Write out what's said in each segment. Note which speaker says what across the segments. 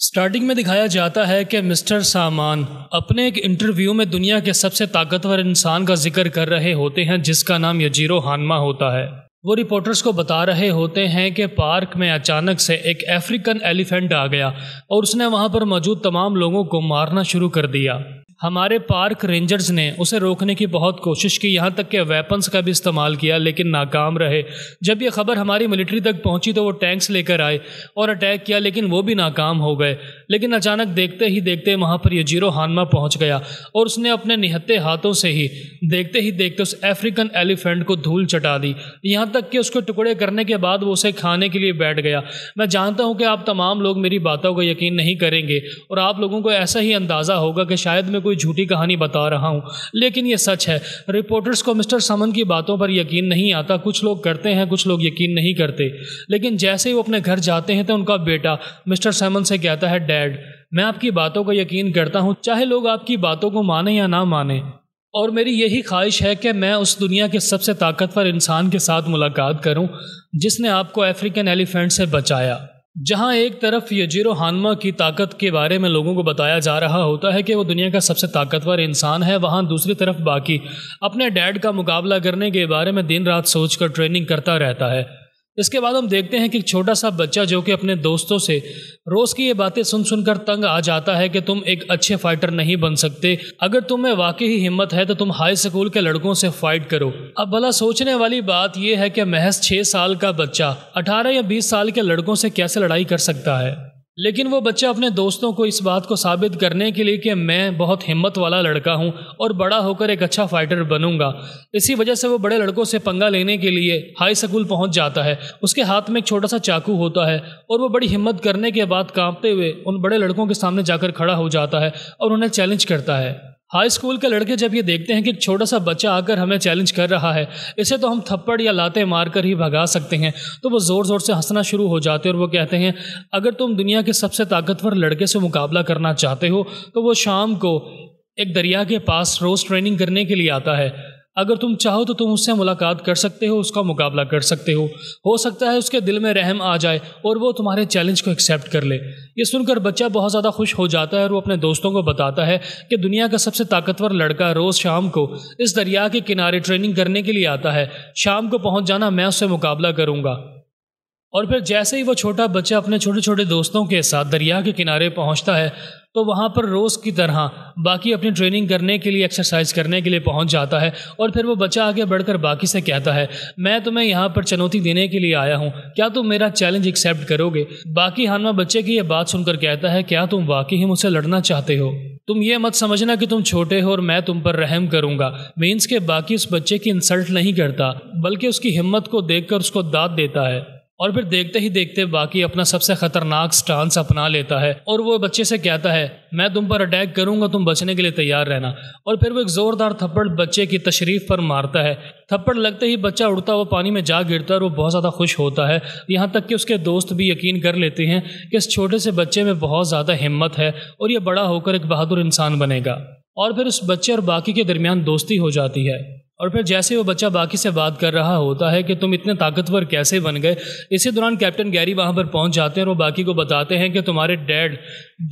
Speaker 1: starting में दिखाया जाता है कि मिस्टर सामान अपने एक इंटरव्यू में दुनिया के सबसे ताकतवर इंसान का जिक्र कर रहे होते हैं जिसका नाम यजीरो हानमा होता है वो रिपोर्टर्स को बता रहे होते हैं कि पार्क में अचानक से एक अफ्रीकन एलिफेंट आ गया और उसने वहाँ पर मौजूद तमाम लोगों को मारना शुरू कर दिया हमारे पार्क रेंजर्स ने उसे रोकने की बहुत कोशिश की यहाँ तक कि वेपन्स का भी इस्तेमाल किया लेकिन नाकाम रहे जब यह खबर हमारी मिलिट्री तक पहुँची तो वो टैंक्स लेकर आए और अटैक किया लेकिन वो भी नाकाम हो गए लेकिन अचानक देखते ही देखते वहाँ पर यजीरो हानमा पहुँच गया और उसने अपने निहत्ते हाथों से ही देखते ही देखते उस अफ्रीकन एलिफेंट को धूल चटा दी यहाँ तक कि उसको टुकड़े करने के बाद वो उसे खाने के लिए बैठ गया मैं जानता हूँ कि आप तमाम लोग मेरी बातों को यकीन नहीं करेंगे और आप लोगों को ऐसा ही अंदाज़ा होगा कि शायद मैं कोई झूठी कहानी बता रहा हूँ लेकिन ये सच है रिपोर्टर्स को मिस्टर समन की बातों पर यकीन नहीं आता कुछ लोग करते हैं कुछ लोग यकीन नहीं करते लेकिन जैसे ही वो अपने घर जाते हैं तो उनका बेटा मिस्टर समन से कहता है डैड डैड मैं आपकी बातों को यकीन करता हूँ चाहे लोग आपकी बातों को माने या ना माने और मेरी यही ख्वाहिश है कि मैं उस दुनिया के सबसे ताकतवर इंसान के साथ मुलाकात करूं जिसने आपको अफ्रीकन एलिफेंट से बचाया जहां एक तरफ यजीरो हानमा की ताकत के बारे में लोगों को बताया जा रहा होता है कि वो दुनिया का सबसे ताकतवर इंसान है वहां दूसरी तरफ बाकी अपने डैड का मुकाबला करने के बारे में दिन रात सोचकर ट्रेनिंग करता रहता है इसके बाद हम देखते हैं कि एक छोटा सा बच्चा जो कि अपने दोस्तों से रोज़ की ये बातें सुन सुनकर तंग आ जाता है कि तुम एक अच्छे फाइटर नहीं बन सकते अगर तुम्हें वाकई ही हिम्मत है तो तुम हाई स्कूल के लड़कों से फाइट करो अब भला सोचने वाली बात यह है कि महज छः साल का बच्चा अठारह या बीस साल के लड़कों से कैसे लड़ाई कर सकता है लेकिन वो बच्चा अपने दोस्तों को इस बात को साबित करने के लिए कि मैं बहुत हिम्मत वाला लड़का हूँ और बड़ा होकर एक अच्छा फाइटर बनूंगा इसी वजह से वो बड़े लड़कों से पंगा लेने के लिए हाई स्कूल पहुँच जाता है उसके हाथ में एक छोटा सा चाकू होता है और वो बड़ी हिम्मत करने के बाद कांपते हुए उन बड़े लड़कों के सामने जाकर खड़ा हो जाता है और उन्हें चैलेंज करता है हाई स्कूल के लड़के जब ये देखते हैं कि एक छोटा सा बच्चा आकर हमें चैलेंज कर रहा है इसे तो हम थप्पड़ या लाते मारकर ही भगा सकते हैं तो वो ज़ोर ज़ोर से हंसना शुरू हो जाते हैं और वो कहते हैं अगर तुम दुनिया के सबसे ताकतवर लड़के से मुकाबला करना चाहते हो तो वो शाम को एक दरिया के पास रोज़ ट्रेनिंग करने के लिए आता है अगर तुम चाहो तो तुम उससे मुलाकात कर सकते हो उसका मुकाबला कर सकते हो हो सकता है उसके दिल में रहम आ जाए और वो तुम्हारे चैलेंज को एक्सेप्ट कर ले ये सुनकर बच्चा बहुत ज़्यादा खुश हो जाता है और वो अपने दोस्तों को बताता है कि दुनिया का सबसे ताकतवर लड़का रोज़ शाम को इस दरिया के किनारे ट्रेनिंग करने के लिए आता है शाम को पहुँच जाना मैं उससे मुकाबला करूँगा और फिर जैसे ही वो छोटा बच्चा अपने छोटे छोटे दोस्तों के साथ दरिया के किनारे पहुंचता है तो वहाँ पर रोज़ की तरह बाकी अपनी ट्रेनिंग करने के लिए एक्सरसाइज करने के लिए पहुँच जाता है और फिर वो बच्चा आगे बढ़कर बाकी से कहता है मैं तुम्हें यहाँ पर चुनौती देने के लिए आया हूँ क्या तुम मेरा चैलेंज एक्सेप्ट करोगे बाकी हानवा बच्चे की यह बात सुनकर कहता है क्या तुम वाकई ही मुझसे लड़ना चाहते हो तुम ये मत समझना कि तुम छोटे हो और मैं तुम पर रहम करूंगा मीन्स के बाकी उस बच्चे की इंसल्ट नहीं करता बल्कि उसकी हिम्मत को देखकर उसको दाद देता है और फिर देखते ही देखते बाकी अपना सबसे खतरनाक स्टांस अपना लेता है और वो बच्चे से कहता है मैं तुम पर अटैक करूंगा तुम बचने के लिए तैयार रहना और फिर वो एक ज़ोरदार थप्पड़ बच्चे की तशरीफ पर मारता है थप्पड़ लगते ही बच्चा उड़ता हुआ पानी में जा गिरता है और वो बहुत ज़्यादा खुश होता है यहाँ तक कि उसके दोस्त भी यकीन कर लेते हैं कि इस छोटे से बच्चे में बहुत ज़्यादा हिम्मत है और ये बड़ा होकर एक बहादुर इंसान बनेगा और फिर उस बच्चे और बाकी के दरमियान दोस्ती हो जाती है और फिर जैसे वो बच्चा बाकी से बात कर रहा होता है कि तुम इतने ताकतवर कैसे बन गए इसी दौरान कैप्टन गैरी वहाँ पर पहुँच जाते हैं और वो बाकी को बताते हैं कि तुम्हारे डैड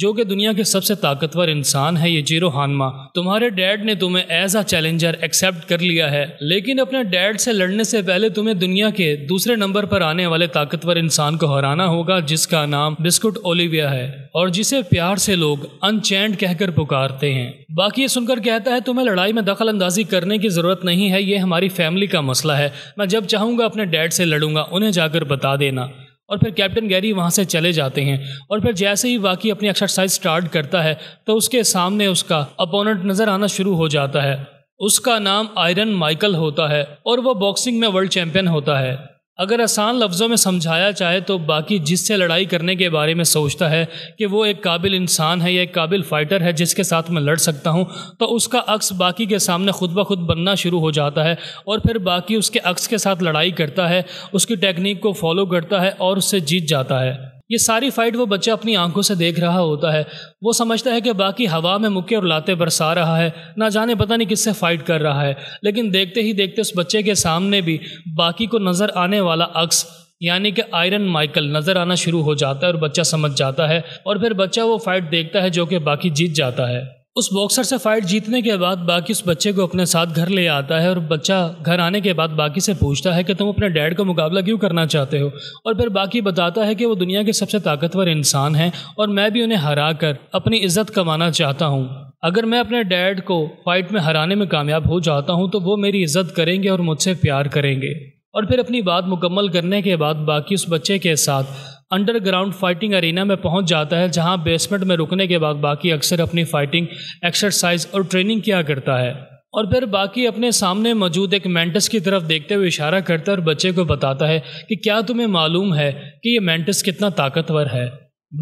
Speaker 1: जो कि दुनिया के सबसे ताकतवर इंसान है ये जीरो हानमा तुम्हारे डैड ने तुम्हें एज अ चैलेंजर एक्सेप्ट कर लिया है लेकिन अपने डैड से लड़ने से पहले तुम्हें दुनिया के दूसरे नंबर पर आने वाले ताकतवर इंसान को हराना होगा जिसका नाम बिस्कुट ओलिविया है और जिसे प्यार से लोग अनचैंड कहकर पुकारते हैं बाकी ये सुनकर कहता है तुम्हें लड़ाई में दखल अंदाजी करने की जरूरत नहीं है ये हमारी फैमिली का मसला है मैं जब चाहूंगा अपने डैड से लड़ूंगा उन्हें जाकर बता देना और फिर कैप्टन गैरी वहाँ से चले जाते हैं और फिर जैसे ही वाकी अपनी एक्सरसाइज स्टार्ट करता है तो उसके सामने उसका अपोनेंट नज़र आना शुरू हो जाता है उसका नाम आयरन माइकल होता है और वह बॉक्सिंग में वर्ल्ड चैम्पियन होता है अगर आसान लफ्ज़ों में समझाया जाए तो बाकी जिससे लड़ाई करने के बारे में सोचता है कि वो एक काबिल इंसान है या एक काबिल फ़ाइटर है जिसके साथ मैं लड़ सकता हूँ तो उसका अक्स बाकी के सामने खुद ब खुद बनना शुरू हो जाता है और फिर बाकी उसके अक्स के साथ लड़ाई करता है उसकी टेक्निक को फॉलो करता है और उससे जीत जाता है ये सारी फाइट वो बच्चा अपनी आंखों से देख रहा होता है वो समझता है कि बाकी हवा में मुक्के और लाते बरसा रहा है ना जाने पता नहीं किससे फाइट कर रहा है लेकिन देखते ही देखते उस बच्चे के सामने भी बाकी को नज़र आने वाला अक्स यानी कि आयरन माइकल नज़र आना शुरू हो जाता है और बच्चा समझ जाता है और फिर बच्चा वो फाइट देखता है जो कि बाकी जीत जाता है उस बॉक्सर से फाइट जीतने के बाद बाकी उस बच्चे को अपने साथ घर ले आता है और बच्चा घर आने के बाद बाकी से पूछता है कि तुम अपने डैड का मुकाबला क्यों करना चाहते हो और फिर बाकी बताता है कि वो दुनिया के सबसे ताकतवर इंसान हैं और मैं भी उन्हें हरा कर अपनी इज्जत कमाना चाहता हूँ अगर मैं अपने डैड को फाइट में हराने में कामयाब हो जाता हूँ तो वो मेरी इज्जत करेंगे और मुझसे प्यार करेंगे और फिर अपनी बात मुकम्मल करने के बाद बाकी उस बच्चे के साथ अंडरग्राउंड फाइटिंग अरेना में पहुंच जाता है जहां बेसमेंट में रुकने के बाद बाकी अक्सर अपनी फाइटिंग एक्सरसाइज और ट्रेनिंग किया करता है और फिर बाकी अपने सामने मौजूद एक मेंटस की तरफ देखते हुए इशारा करता है और बच्चे को बताता है कि क्या तुम्हें मालूम है कि ये मेंटस कितना ताकतवर है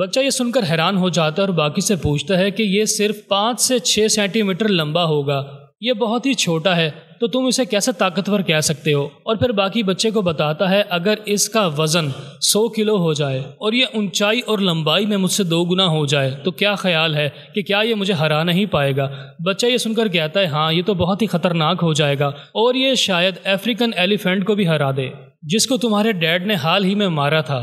Speaker 1: बच्चा ये सुनकर हैरान हो जाता है और बाकी से पूछता है कि ये सिर्फ पाँच से छः सेंटीमीटर लंबा होगा ये बहुत ही छोटा है तो तुम इसे कैसे ताकतवर कह सकते हो और फिर बाकी बच्चे को बताता है अगर इसका वजन 100 किलो हो जाए और ये ऊंचाई और लंबाई में मुझसे दो गुना हो जाए तो क्या ख्याल है कि क्या ये मुझे हरा नहीं पाएगा बच्चा ये सुनकर कहता है हाँ ये तो बहुत ही खतरनाक हो जाएगा और ये शायद अफ्रीकन एलिफेंट को भी हरा दे जिसको तुम्हारे डैड ने हाल ही में मारा था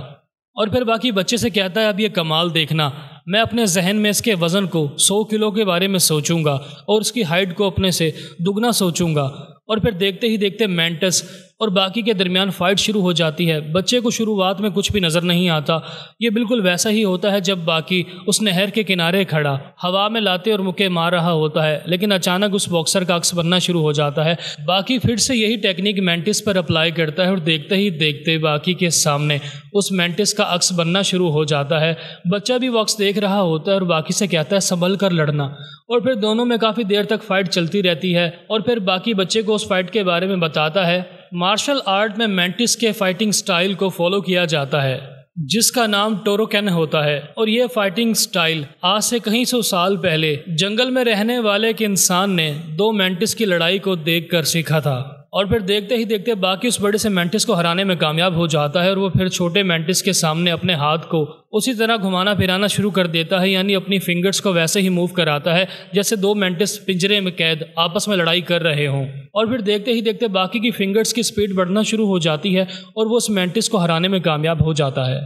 Speaker 1: और फिर बाकी बच्चे से कहता है अब ये कमाल देखना मैं अपने जहन में इसके वज़न को 100 किलो के बारे में सोचूंगा और उसकी हाइट को अपने से दुगना सोचूंगा और फिर देखते ही देखते मेंटस और बाकी के दरमियान फाइट शुरू हो जाती है बच्चे को शुरुआत में कुछ भी नज़र नहीं आता ये बिल्कुल वैसा ही होता है जब बाकी उस नहर के किनारे खड़ा हवा में लाते और मुके मार रहा होता है लेकिन अचानक उस बॉक्सर का अक्स बनना शुरू हो जाता है बाकी फिर से यही टेक्निक मेंटिस पर अप्लाई करता है और देखते ही देखते बाकी के सामने उस मेंटिस का अक्स बनना शुरू हो जाता है बच्चा भी वॉक्स देख रहा होता है और बाकी से कहता है संभल कर लड़ना और फिर दोनों में काफ़ी देर तक फाइट चलती रहती है और फिर बाकी बच्चे को उस फाइट के बारे में बताता है मार्शल आर्ट में मेंटिस के फाइटिंग स्टाइल को फॉलो किया जाता है जिसका नाम टोरोकैन होता है और यह फाइटिंग स्टाइल आज से कहीं सौ साल पहले जंगल में रहने वाले एक इंसान ने दो मेंटिस की लड़ाई को देखकर सीखा था और फिर देखते ही देखते बाकी उस बड़े से मेंटिस को हराने में कामयाब हो जाता है और वो फिर छोटे मेंटिस के सामने अपने हाथ को उसी तरह घुमाना फिराना शुरू कर देता है यानी अपनी फिंगर्स को वैसे ही मूव कराता है जैसे दो मेंटिस पिंजरे में कैद आपस में लड़ाई कर रहे हों और फिर देखते ही देखते बाकी की फिंगर्स की स्पीड बढ़ना शुरू हो जाती है और वो उस मेंटिस को हराने में कामयाब हो जाता है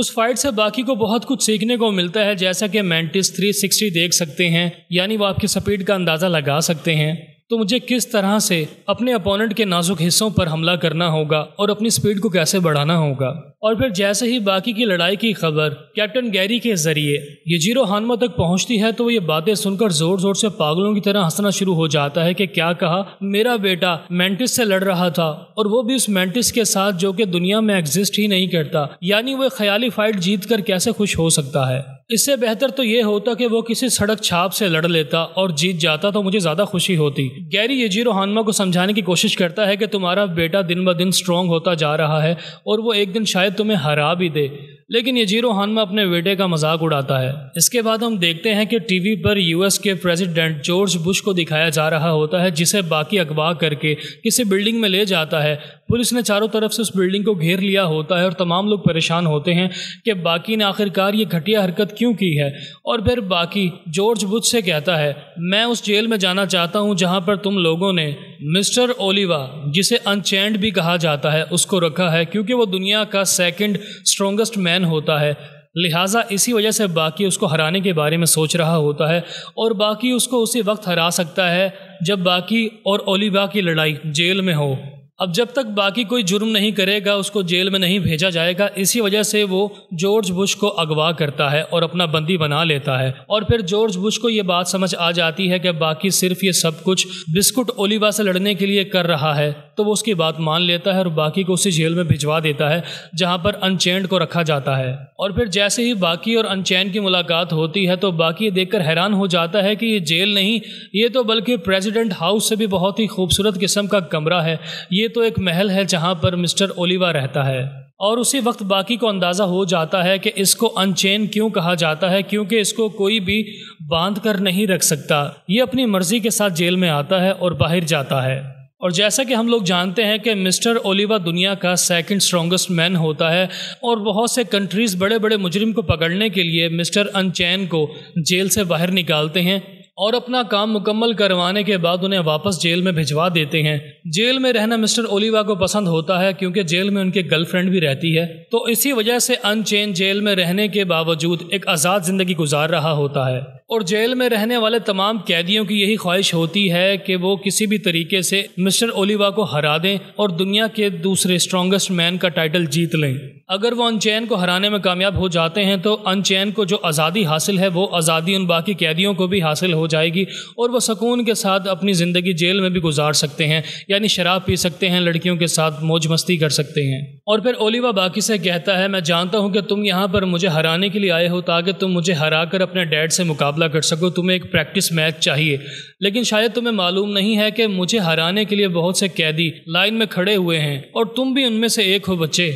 Speaker 1: उस फाइट से बाकी को बहुत कुछ सीखने को मिलता है जैसा कि मेंटिस 360 देख सकते हैं यानी वो आपकी स्पीड का अंदाज़ा लगा सकते हैं तो मुझे किस तरह से अपने अपोनेंट के नाजुक हिस्सों पर हमला करना होगा और अपनी स्पीड को कैसे बढ़ाना होगा और फिर जैसे ही बाकी की लड़ाई की खबर कैप्टन गैरी के जरिए यजीरो हानमा तक पहुंचती है तो ये बातें सुनकर जोर जोर से पागलों की तरह हंसना शुरू हो जाता है कि क्या कहा मेरा बेटा मेंटिस से लड़ रहा था और वो भी उस मेंटिस के साथ जो कि दुनिया में एग्जिस्ट ही नहीं करता यानी वो ख्याली फाइट जीत कर कैसे खुश हो सकता है इससे बेहतर तो ये होता कि वो किसी सड़क छाप से लड़ लेता और जीत जाता तो मुझे ज़्यादा खुशी होती गैरी जीरो हानमा को समझाने की कोशिश करता है कि तुम्हारा बेटा दिन ब दिन स्ट्रांग होता जा रहा है और वो एक दिन शायद शायद तुम्हें हरा भी दे लेकिन यजीरो हानमा अपने बेटे का मजाक उड़ाता है इसके बाद हम देखते हैं कि टीवी पर यूएस के प्रेसिडेंट जॉर्ज बुश को दिखाया जा रहा होता है जिसे बाकी अगवा करके किसी बिल्डिंग में ले जाता है पुलिस ने चारों तरफ से उस बिल्डिंग को घेर लिया होता है और तमाम लोग परेशान होते हैं कि बाकी ने आखिरकार ये घटिया हरकत क्यों की है और फिर बाकी जॉर्ज बुद्ध से कहता है मैं उस जेल में जाना चाहता हूँ जहाँ पर तुम लोगों ने मिस्टर ओलिवा जिसे अनचैंड भी कहा जाता है उसको रखा है क्योंकि वो दुनिया का सेकेंड स्ट्रॉन्गेस्ट मैन होता है लिहाजा इसी वजह से बाकी उसको हराने के बारे में सोच रहा होता है और बाकी उसको उसी वक्त हरा सकता है जब बाकी और ओलिवा की लड़ाई जेल में हो अब जब तक बाकी कोई जुर्म नहीं करेगा उसको जेल में नहीं भेजा जाएगा इसी वजह से वो जॉर्ज बुश को अगवा करता है और अपना बंदी बना लेता है और फिर जॉर्ज बुश को ये बात समझ आ जाती है कि बाकी सिर्फ ये सब कुछ बिस्कुट ओलिवा से लड़ने के लिए कर रहा है तो वो उसकी बात मान लेता है और बाकी को उसी जेल में भिजवा देता है जहाँ पर अनचैंड को रखा जाता है और फिर जैसे ही बाकी और अनचैन की मुलाकात होती है तो बाकी ये देखकर हैरान हो जाता है कि ये जेल नहीं ये तो बल्कि प्रेसिडेंट हाउस से भी बहुत ही खूबसूरत किस्म का कमरा है ये तो एक महल है जहां पर मिस्टर ओलिवा रहता है और उसी वक्त बाकी को अंदाज़ा हो जाता है कि इसको अनचेन क्यों कहा जाता है क्योंकि इसको कोई भी बांध कर नहीं रख सकता ये अपनी मर्जी के साथ जेल में आता है और बाहर जाता है और जैसा कि हम लोग जानते हैं कि मिस्टर ओलिवा दुनिया का सेकंड स्ट्रॉन्गेस्ट मैन होता है और बहुत से कंट्रीज़ बड़े बड़े मुजरिम को पकड़ने के लिए मिस्टर अनचैन को जेल से बाहर निकालते हैं और अपना काम मुकम्मल करवाने के बाद उन्हें वापस जेल में भिजवा देते हैं जेल में रहना मिस्टर ओलिवा को पसंद होता है क्योंकि जेल में उनके गर्लफ्रेंड भी रहती है तो इसी वजह से अनचेन जेल में रहने के बावजूद एक आज़ाद ज़िंदगी गुजार रहा होता है और जेल में रहने वाले तमाम कैदियों की यही ख्वाहिश होती है कि वो किसी भी तरीके से मिस्टर ओलिवा को हरा दें और दुनिया के दूसरे स्ट्रॉन्गेस्ट मैन का टाइटल जीत लें अगर वो अनचैन को हराने में कामयाब हो जाते हैं तो अनचैन को जो आज़ादी हासिल है वो आज़ादी उन बाकी कैदियों को भी हासिल हो जाएगी और वह सुकून के साथ अपनी ज़िंदगी जेल में भी गुजार सकते हैं यानी शराब पी सकते हैं लड़कियों के साथ मौज मस्ती कर सकते हैं और फिर ओलिवा बाकी से कहता है मैं जानता हूँ कि तुम यहाँ पर मुझे हराने के लिए आए हो ताकि तुम मुझे हरा कर अपने डैड से मुकाबला मुकाबला कर सको तुम्हें एक प्रैक्टिस मैच चाहिए लेकिन शायद तुम्हें मालूम नहीं है कि मुझे हराने के लिए बहुत से कैदी लाइन में खड़े हुए हैं और तुम भी उनमें से एक हो बच्चे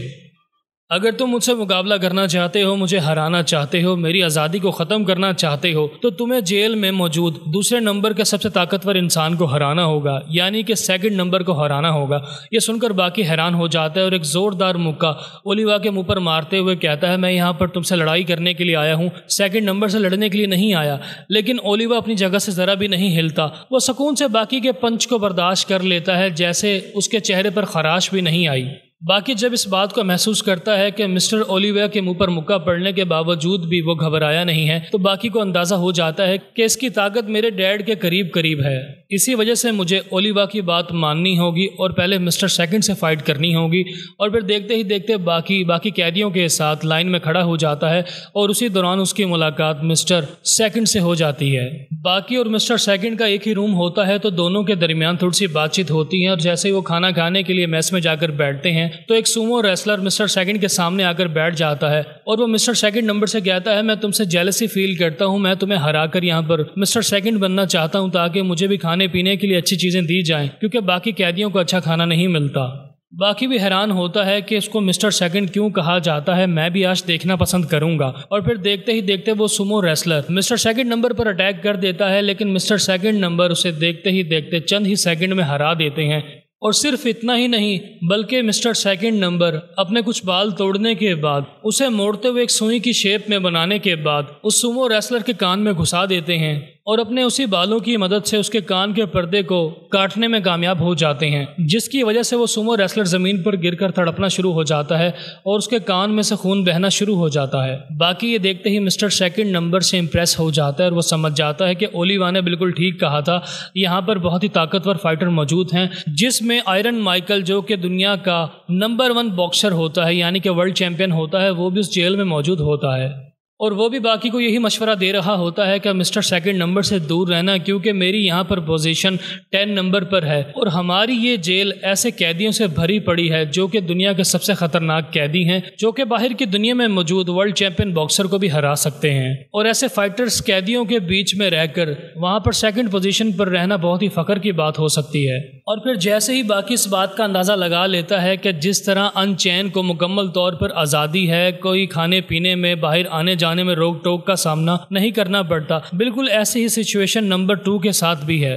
Speaker 1: अगर तुम मुझसे मुकाबला करना चाहते हो मुझे हराना चाहते हो मेरी आज़ादी को ख़त्म करना चाहते हो तो तुम्हें जेल में मौजूद दूसरे नंबर के सबसे ताकतवर इंसान को हराना होगा यानी कि सेकंड नंबर को हराना होगा ये सुनकर बाकी हैरान हो जाता है और एक ज़ोरदार मुक्का ओलिवा के मुंह पर मारते हुए कहता है मैं यहाँ पर तुमसे लड़ाई करने के लिए आया हूँ सेकेंड नंबर से लड़ने के लिए नहीं आया लेकिन ओलिवा अपनी जगह से ज़रा भी नहीं हिलता वो सुकून से बाकी के पंच को बर्दाश्त कर लेता है जैसे उसके चेहरे पर खराश भी नहीं आई बाकी जब इस बात को महसूस करता है कि मिस्टर ओलिविया के मुंह पर मुक्का पड़ने के बावजूद भी वो घबराया नहीं है तो बाकी को अंदाज़ा हो जाता है कि इसकी ताकत मेरे डैड के करीब करीब है इसी वजह से मुझे ओलिवा की बात माननी होगी और पहले मिस्टर सेकंड से फाइट करनी होगी और फिर देखते ही देखते बाकी बाकी कैदियों के साथ लाइन में खड़ा हो जाता है और उसी दौरान उसकी मुलाकात मिस्टर सेकंड से हो जाती है बाकी और मिस्टर सेकंड का एक ही रूम होता है तो दोनों के दरमियान थोड़ी सी बातचीत होती है और जैसे ही वो खाना खाने के लिए मेस में जाकर बैठते हैं तो एक सुमो रेसलर मिस्टर सेकंड के सामने आकर बैठ जाता है और वो मिस्टर सेकंड नंबर से कहता है मैं तुमसे जेलसी फील करता हूँ मैं तुम्हें हरा कर यहाँ पर मिस्टर सेकंड बनना चाहता हूँ ताकि मुझे भी खाने पीने के लिए अच्छी चीज़ें दी जाएँ क्योंकि बाकी कैदियों को अच्छा खाना नहीं मिलता बाकी भी हैरान होता है कि इसको मिस्टर सेकंड क्यों कहा जाता है मैं भी आज देखना पसंद करूंगा और फिर देखते ही देखते वो sumo wrestler mister second number पर अटैक कर देता है लेकिन मिस्टर सेकंड नंबर उसे देखते ही देखते चंद ही सेकंड में हरा देते हैं और सिर्फ इतना ही नहीं बल्कि मिस्टर सेकंड नंबर अपने कुछ बाल तोड़ने के बाद उसे मोड़ते हुए एक सुई की शेप में बनाने के बाद उस सुमो रेसलर के कान में घुसा देते हैं और अपने उसी बालों की मदद से उसके कान के पर्दे को काटने में कामयाब हो जाते हैं जिसकी वजह से वो सुमो रेसलर ज़मीन पर गिरकर तड़पना शुरू हो जाता है और उसके कान में से खून बहना शुरू हो जाता है बाकी ये देखते ही मिस्टर सेकंड नंबर से इम्प्रेस हो जाता है और वो समझ जाता है कि ओलिवा ने बिल्कुल ठीक कहा था यहाँ पर बहुत ही ताकतवर फाइटर मौजूद हैं जिसमें आयरन माइकल जो कि दुनिया का नंबर वन बॉक्सर होता है यानी कि वर्ल्ड चैम्पियन होता है वो भी उस जेल में मौजूद होता है और वो भी बाकी को यही मशवरा दे रहा होता है कि मिस्टर सेकंड नंबर से दूर रहना क्योंकि मेरी यहाँ पर पोजीशन टेन नंबर पर है और हमारी ये जेल ऐसे कैदियों से भरी पड़ी है जो कि दुनिया के सबसे खतरनाक कैदी हैं जो कि बाहर की दुनिया में मौजूद वर्ल्ड चैंपियन बॉक्सर को भी हरा सकते हैं और ऐसे फाइटर्स कैदियों के बीच में रहकर वहाँ पर सेकेंड पोजिशन पर रहना बहुत ही फख्र की बात हो सकती है और फिर जैसे ही बाकी इस बात का अंदाज़ा लगा लेता है कि जिस तरह अनचैन को मुकम्मल तौर पर आज़ादी है कोई खाने पीने में बाहर आने जाने खाने में रोक टोक का सामना नहीं करना पड़ता बिल्कुल ऐसी ही सिचुएशन नंबर टू के साथ भी है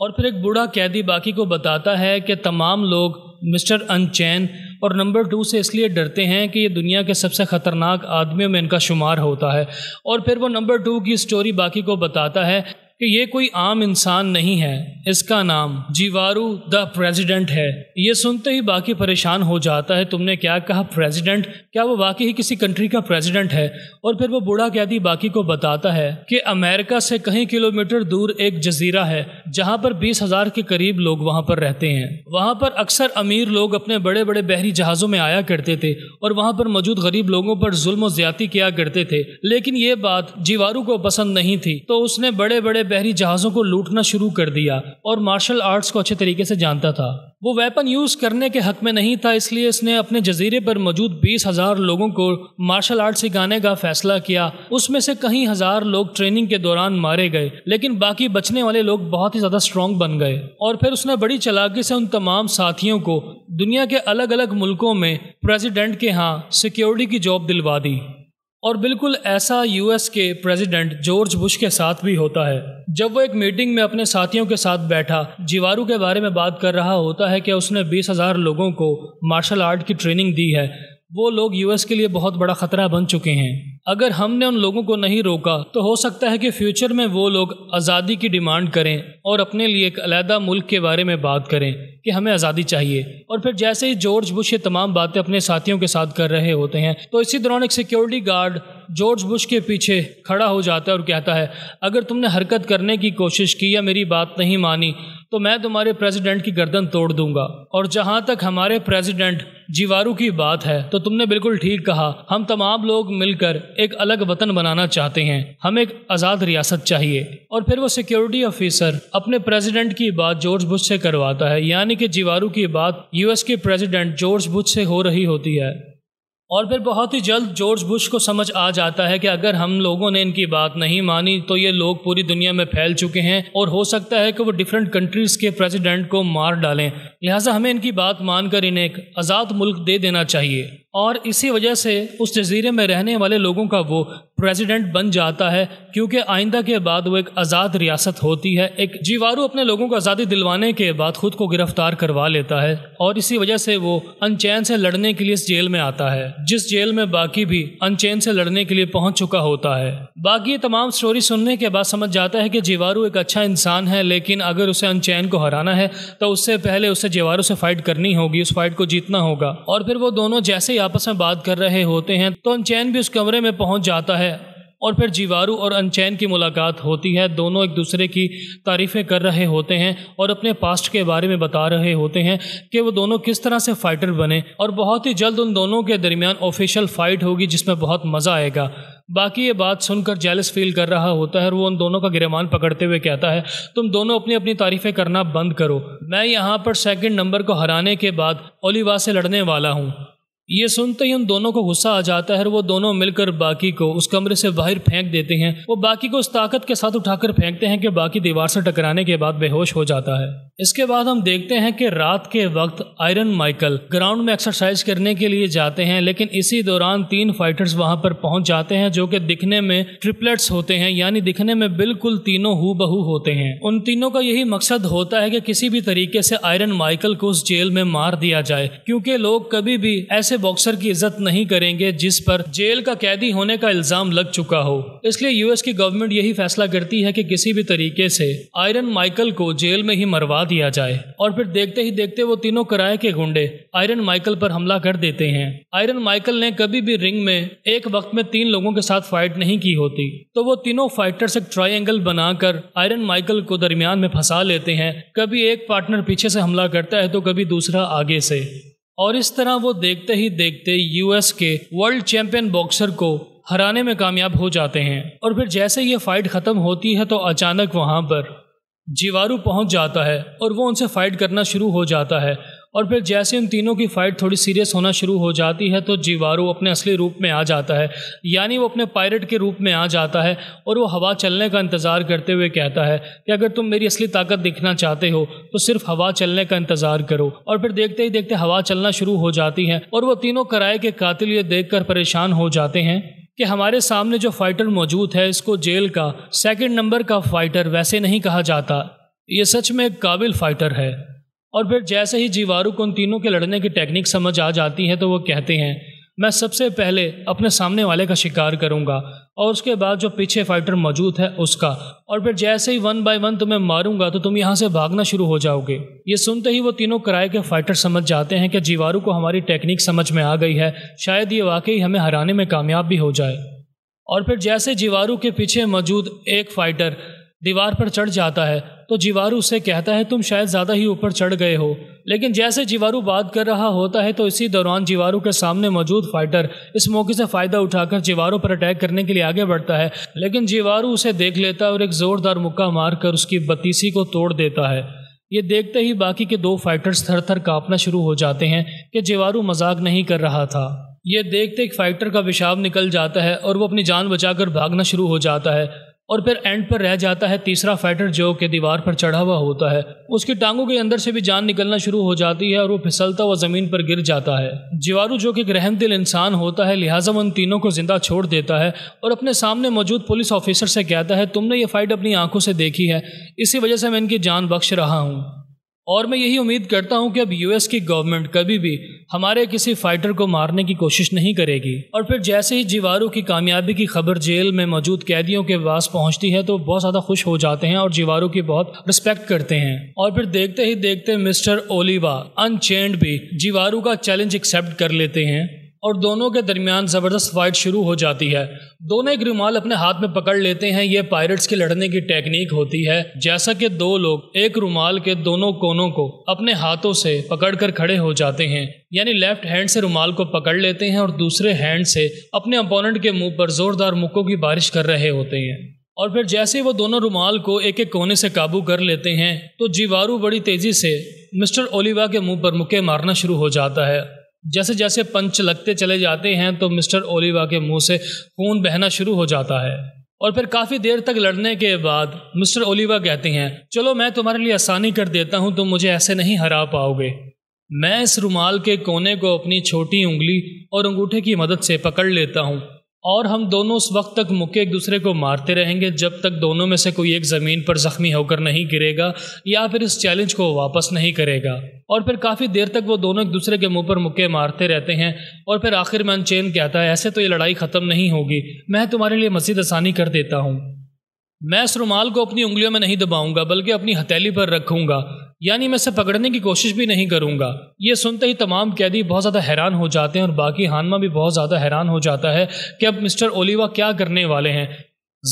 Speaker 1: और फिर एक बूढ़ा कैदी बाकी को बताता है कि तमाम लोग मिस्टर अनचैन और नंबर टू से इसलिए डरते हैं कि ये दुनिया के सबसे ख़तरनाक आदमियों में इनका शुमार होता है और फिर वो नंबर टू की स्टोरी बाकी को बताता है कि ये कोई आम इंसान नहीं है इसका नाम जीवारू द प्रेसिडेंट है ये सुनते ही बाकी परेशान हो जाता है तुमने क्या कहा प्रेसिडेंट क्या वो वाकई ही किसी कंट्री का प्रेसिडेंट है और फिर वो बूढ़ा कैदी बाकी को बताता है कि अमेरिका से कहीं किलोमीटर दूर एक जजीरा है जहाँ पर बीस हजार के करीब लोग वहाँ पर रहते हैं वहाँ पर अक्सर अमीर लोग अपने बड़े बड़े बहरी जहाज़ों में आया करते थे और वहाँ पर मौजूद गरीब लोगों पर जुल्म ज्यादा किया करते थे लेकिन ये बात जीवारू को पसंद नहीं थी तो उसने बड़े बड़े बहरी जहाज़ों को लूटना शुरू कर दिया और मार्शल आर्ट्स को अच्छे तरीके से जानता था वो वेपन यूज़ करने के हक में नहीं था इसलिए इसने अपने जजीरे पर मौजूद बीस हज़ार लोगों को मार्शल आर्ट सिखाने का फैसला किया उसमें से कई हज़ार लोग ट्रेनिंग के दौरान मारे गए लेकिन बाकी बचने वाले लोग बहुत ही ज़्यादा स्ट्रॉन्ग बन गए और फिर उसने बड़ी चलाकी से उन तमाम साथियों को दुनिया के अलग अलग मुल्कों में प्रेसिडेंट के यहाँ सिक्योरिटी की जॉब दिलवा दी और बिल्कुल ऐसा यूएस के प्रेसिडेंट जॉर्ज बुश के साथ भी होता है जब वो एक मीटिंग में अपने साथियों के साथ बैठा जीवारू के बारे में बात कर रहा होता है कि उसने बीस हजार लोगों को मार्शल आर्ट की ट्रेनिंग दी है वो लोग यूएस के लिए बहुत बड़ा खतरा बन चुके हैं अगर हमने उन लोगों को नहीं रोका तो हो सकता है कि फ्यूचर में वो लोग आज़ादी की डिमांड करें और अपने लिए एक अलहदा मुल्क के बारे में बात करें कि हमें आज़ादी चाहिए और फिर जैसे ही जॉर्ज बुश ये तमाम बातें अपने साथियों के साथ कर रहे होते हैं तो इसी दौरान एक सिक्योरिटी गार्ड जॉर्ज बुश के पीछे खड़ा हो जाता है और कहता है अगर तुमने हरकत करने की कोशिश की या मेरी बात नहीं मानी तो मैं तुम्हारे प्रेसिडेंट की गर्दन तोड़ दूंगा और जहां तक हमारे प्रेसिडेंट जीवारू की बात है तो तुमने बिल्कुल ठीक कहा हम तमाम लोग मिलकर एक अलग वतन बनाना चाहते हैं हम एक आज़ाद रियासत चाहिए और फिर वो सिक्योरिटी ऑफिसर अपने प्रेसिडेंट की बात जॉर्ज बुश से करवाता है यानी कि जीवारू की बात यूएस के प्रेसिडेंट जॉर्ज बुश से हो रही होती है और फिर बहुत ही जल्द जॉर्ज बुश को समझ आ जाता है कि अगर हम लोगों ने इनकी बात नहीं मानी तो ये लोग पूरी दुनिया में फैल चुके हैं और हो सकता है कि वो डिफरेंट कंट्रीज़ के प्रेसिडेंट को मार डालें लिहाजा हमें इनकी बात मानकर इन्हें एक आज़ाद मुल्क दे देना चाहिए और इसी वजह से उस जजीरे में रहने वाले लोगों का वो प्रेसिडेंट बन जाता है क्योंकि आइंदा के बाद वो एक आज़ाद रियासत होती है एक जीवारू अपने लोगों को आज़ादी दिलवाने के बाद ख़ुद को गिरफ्तार करवा लेता है और इसी वजह से वो अनचैन से लड़ने के लिए इस जेल में आता है जिस जेल में बाकी भी अनचैन से लड़ने के लिए पहुंच चुका होता है बाकी ये तमाम स्टोरी सुनने के बाद समझ जाता है कि जीवारू एक अच्छा इंसान है लेकिन अगर उसे अनचैन को हराना है तो उससे पहले उसे जीवारू से फाइट करनी होगी उस फाइट को जीतना होगा और फिर वो दोनों जैसे ही आपस में बात कर रहे होते हैं तो अनचैन भी उस कमरे में पहुंच जाता है और फिर जीवारू और अनचैन की मुलाकात होती है दोनों एक दूसरे की तारीफ़ें कर रहे होते हैं और अपने पास्ट के बारे में बता रहे होते हैं कि वो दोनों किस तरह से फाइटर बने और बहुत ही जल्द उन दोनों के दरमियान ऑफिशियल फ़ाइट होगी जिसमें बहुत मज़ा आएगा बाकी ये बात सुनकर जेलस फील कर रहा होता है और वो उन दोनों का गिरमान पकड़ते हुए कहता है तुम दोनों अपनी अपनी तारीफ़ें करना बंद करो मैं यहाँ पर सेकंड नंबर को हराने के बाद ओलिवा से लड़ने वाला हूँ ये सुनते ही उन दोनों को गुस्सा आ जाता है और वो दोनों मिलकर बाकी को उस कमरे से बाहर फेंक देते हैं वो बाकी को उस ताकत के साथ उठाकर फेंकते हैं कि बाकी दीवार से टकराने के बाद बेहोश हो जाता है इसके बाद हम देखते हैं कि रात के वक्त आयरन माइकल ग्राउंड में एक्सरसाइज करने के लिए जाते हैं लेकिन इसी दौरान तीन फाइटर्स वहां पर पहुंच जाते हैं जो कि दिखने में ट्रिपलेट्स होते हैं यानी दिखने में बिल्कुल तीनों हु बहू होते हैं उन तीनों का यही मकसद होता है कि किसी भी तरीके से आयरन माइकल को उस जेल में मार दिया जाए क्योंकि लोग कभी भी ऐसे ऐसे बॉक्सर की इज्जत नहीं करेंगे जिस पर जेल का कैदी होने का इल्जाम लग चुका हो इसलिए यूएस की गवर्नमेंट यही फैसला करती है कि किसी भी तरीके से आयरन माइकल को जेल में ही मरवा दिया जाए और फिर देखते ही देखते वो तीनों किराए के गुंडे आयरन माइकल पर हमला कर देते हैं आयरन माइकल ने कभी भी रिंग में एक वक्त में तीन लोगों के साथ फाइट नहीं की होती तो वो तीनों फाइटर्स एक ट्राइंगल बनाकर आयरन माइकल को दरमियान में फंसा लेते हैं कभी एक पार्टनर पीछे से हमला करता है तो कभी दूसरा आगे से और इस तरह वो देखते ही देखते यूएस के वर्ल्ड चैंपियन बॉक्सर को हराने में कामयाब हो जाते हैं और फिर जैसे ये फाइट खत्म होती है तो अचानक वहाँ पर जीवारू पहुंच जाता है और वो उनसे फाइट करना शुरू हो जाता है और फिर जैसे इन तीनों की फाइट थोड़ी सीरियस होना शुरू हो जाती है तो जीवारू अपने असली रूप में आ जाता है यानी वो अपने पायलट के रूप में आ जाता है और वो हवा चलने का इंतज़ार करते हुए कहता है कि अगर तुम मेरी असली ताकत दिखना चाहते हो तो सिर्फ हवा चलने का इंतज़ार करो और फिर देखते ही देखते हवा चलना शुरू हो जाती है और वो तीनों कराए के कातिल ये देख परेशान हो जाते हैं कि हमारे सामने जो फाइटर मौजूद है इसको जेल का सेकंड नंबर का फाइटर वैसे नहीं कहा जाता ये सच में एक काबिल फाइटर है और फिर जैसे ही जीवारू को उन तीनों के लड़ने की टेक्निक समझ आ जाती है तो वो कहते हैं मैं सबसे पहले अपने सामने वाले का शिकार करूंगा और उसके बाद जो पीछे फाइटर मौजूद है उसका और फिर जैसे ही वन बाय वन तुम्हें मारूंगा तो तुम यहाँ से भागना शुरू हो जाओगे ये सुनते ही वो तीनों किराए के फाइटर समझ जाते हैं कि जीवारू को हमारी टेक्निक समझ में आ गई है शायद ये वाकई हमें हराने में कामयाब भी हो जाए और फिर जैसे जीवारू के पीछे मौजूद एक फाइटर दीवार पर चढ़ जाता है तो जीवारू उसे कहता है तुम शायद ज़्यादा ही ऊपर चढ़ गए हो लेकिन जैसे जीवारू बात कर रहा होता है तो इसी दौरान जीवारू के सामने मौजूद फाइटर इस मौके से फ़ायदा उठाकर जीवारू पर अटैक करने के लिए आगे बढ़ता है लेकिन जीवारू उसे देख लेता है और एक ज़ोरदार मुक्का मारकर उसकी बत्तीसी को तोड़ देता है ये देखते ही बाकी के दो फाइटर्स थर थर काँपना शुरू हो जाते हैं कि जीवारू मजाक नहीं कर रहा था ये देखते एक फाइटर का पेशाब निकल जाता है और वो अपनी जान बचाकर भागना शुरू हो जाता है और फिर एंड पर रह जाता है तीसरा फाइटर जो कि दीवार पर चढ़ा हुआ होता है उसकी टांगों के अंदर से भी जान निकलना शुरू हो जाती है और वो फिसलता हुआ ज़मीन पर गिर जाता है जीवारू जो कि एक रहम दिल इंसान होता है लिहाजा उन तीनों को ज़िंदा छोड़ देता है और अपने सामने मौजूद पुलिस ऑफिसर से कहता है तुमने ये फ़ाइट अपनी आंखों से देखी है इसी वजह से मैं इनकी जान बख्श रहा हूँ और मैं यही उम्मीद करता हूं कि अब यूएस की गवर्नमेंट कभी भी हमारे किसी फाइटर को मारने की कोशिश नहीं करेगी और फिर जैसे ही जीवारू की कामयाबी की खबर जेल में मौजूद कैदियों के पास पहुंचती है तो बहुत ज़्यादा खुश हो जाते हैं और जीवारू की बहुत रिस्पेक्ट करते हैं और फिर देखते ही देखते मिस्टर ओलिवा अनचेंड भी जीवारू का चैलेंज एक्सेप्ट कर लेते हैं और दोनों के दरमियान ज़बरदस्त फाइट शुरू हो जाती है दोनों एक रुमाल अपने हाथ में पकड़ लेते हैं ये पायरेट्स के लड़ने की टेक्निक होती है जैसा कि दो लोग एक रुमाल के दोनों कोनों को अपने हाथों से पकड़कर खड़े हो जाते हैं यानी लेफ्ट हैंड से रुमाल को पकड़ लेते हैं और दूसरे हैंड से अपने अपोनेंट के मुंह पर जोरदार मुक्कों की बारिश कर रहे होते हैं और फिर जैसे वो दोनों रुमाल को एक एक कोने से काबू कर लेते हैं तो जीवारू बड़ी तेजी से मिस्टर ओलिवा के मुंह पर मुक्के मारना शुरू हो जाता है जैसे जैसे पंच लगते चले जाते हैं तो मिस्टर ओलिवा के मुंह से खून बहना शुरू हो जाता है और फिर काफ़ी देर तक लड़ने के बाद मिस्टर ओलिवा कहते हैं चलो मैं तुम्हारे लिए आसानी कर देता हूँ तुम मुझे ऐसे नहीं हरा पाओगे मैं इस रुमाल के कोने को अपनी छोटी उंगली और अंगूठे की मदद से पकड़ लेता हूँ और हम दोनों उस वक्त तक मुक्के एक दूसरे को मारते रहेंगे जब तक दोनों में से कोई एक ज़मीन पर ज़ख्मी होकर नहीं गिरेगा या फिर इस चैलेंज को वापस नहीं करेगा और फिर काफ़ी देर तक वो दोनों एक दूसरे के मुंह पर मुक्के मारते रहते हैं और फिर आखिर में अनचैन कहता है ऐसे तो ये लड़ाई ख़त्म नहीं होगी मैं तुम्हारे लिए मजीद आसानी कर देता हूँ मैं इस रुमाल को अपनी उंगलियों में नहीं दबाऊंगा बल्कि अपनी हथेली पर रखूंगा यानी मैं इसे पकड़ने की कोशिश भी नहीं करूंगा ये सुनते ही तमाम कैदी बहुत ज़्यादा हैरान हो जाते हैं और बाकी हानमा भी बहुत ज़्यादा हैरान हो जाता है कि अब मिस्टर ओलिवा क्या करने वाले हैं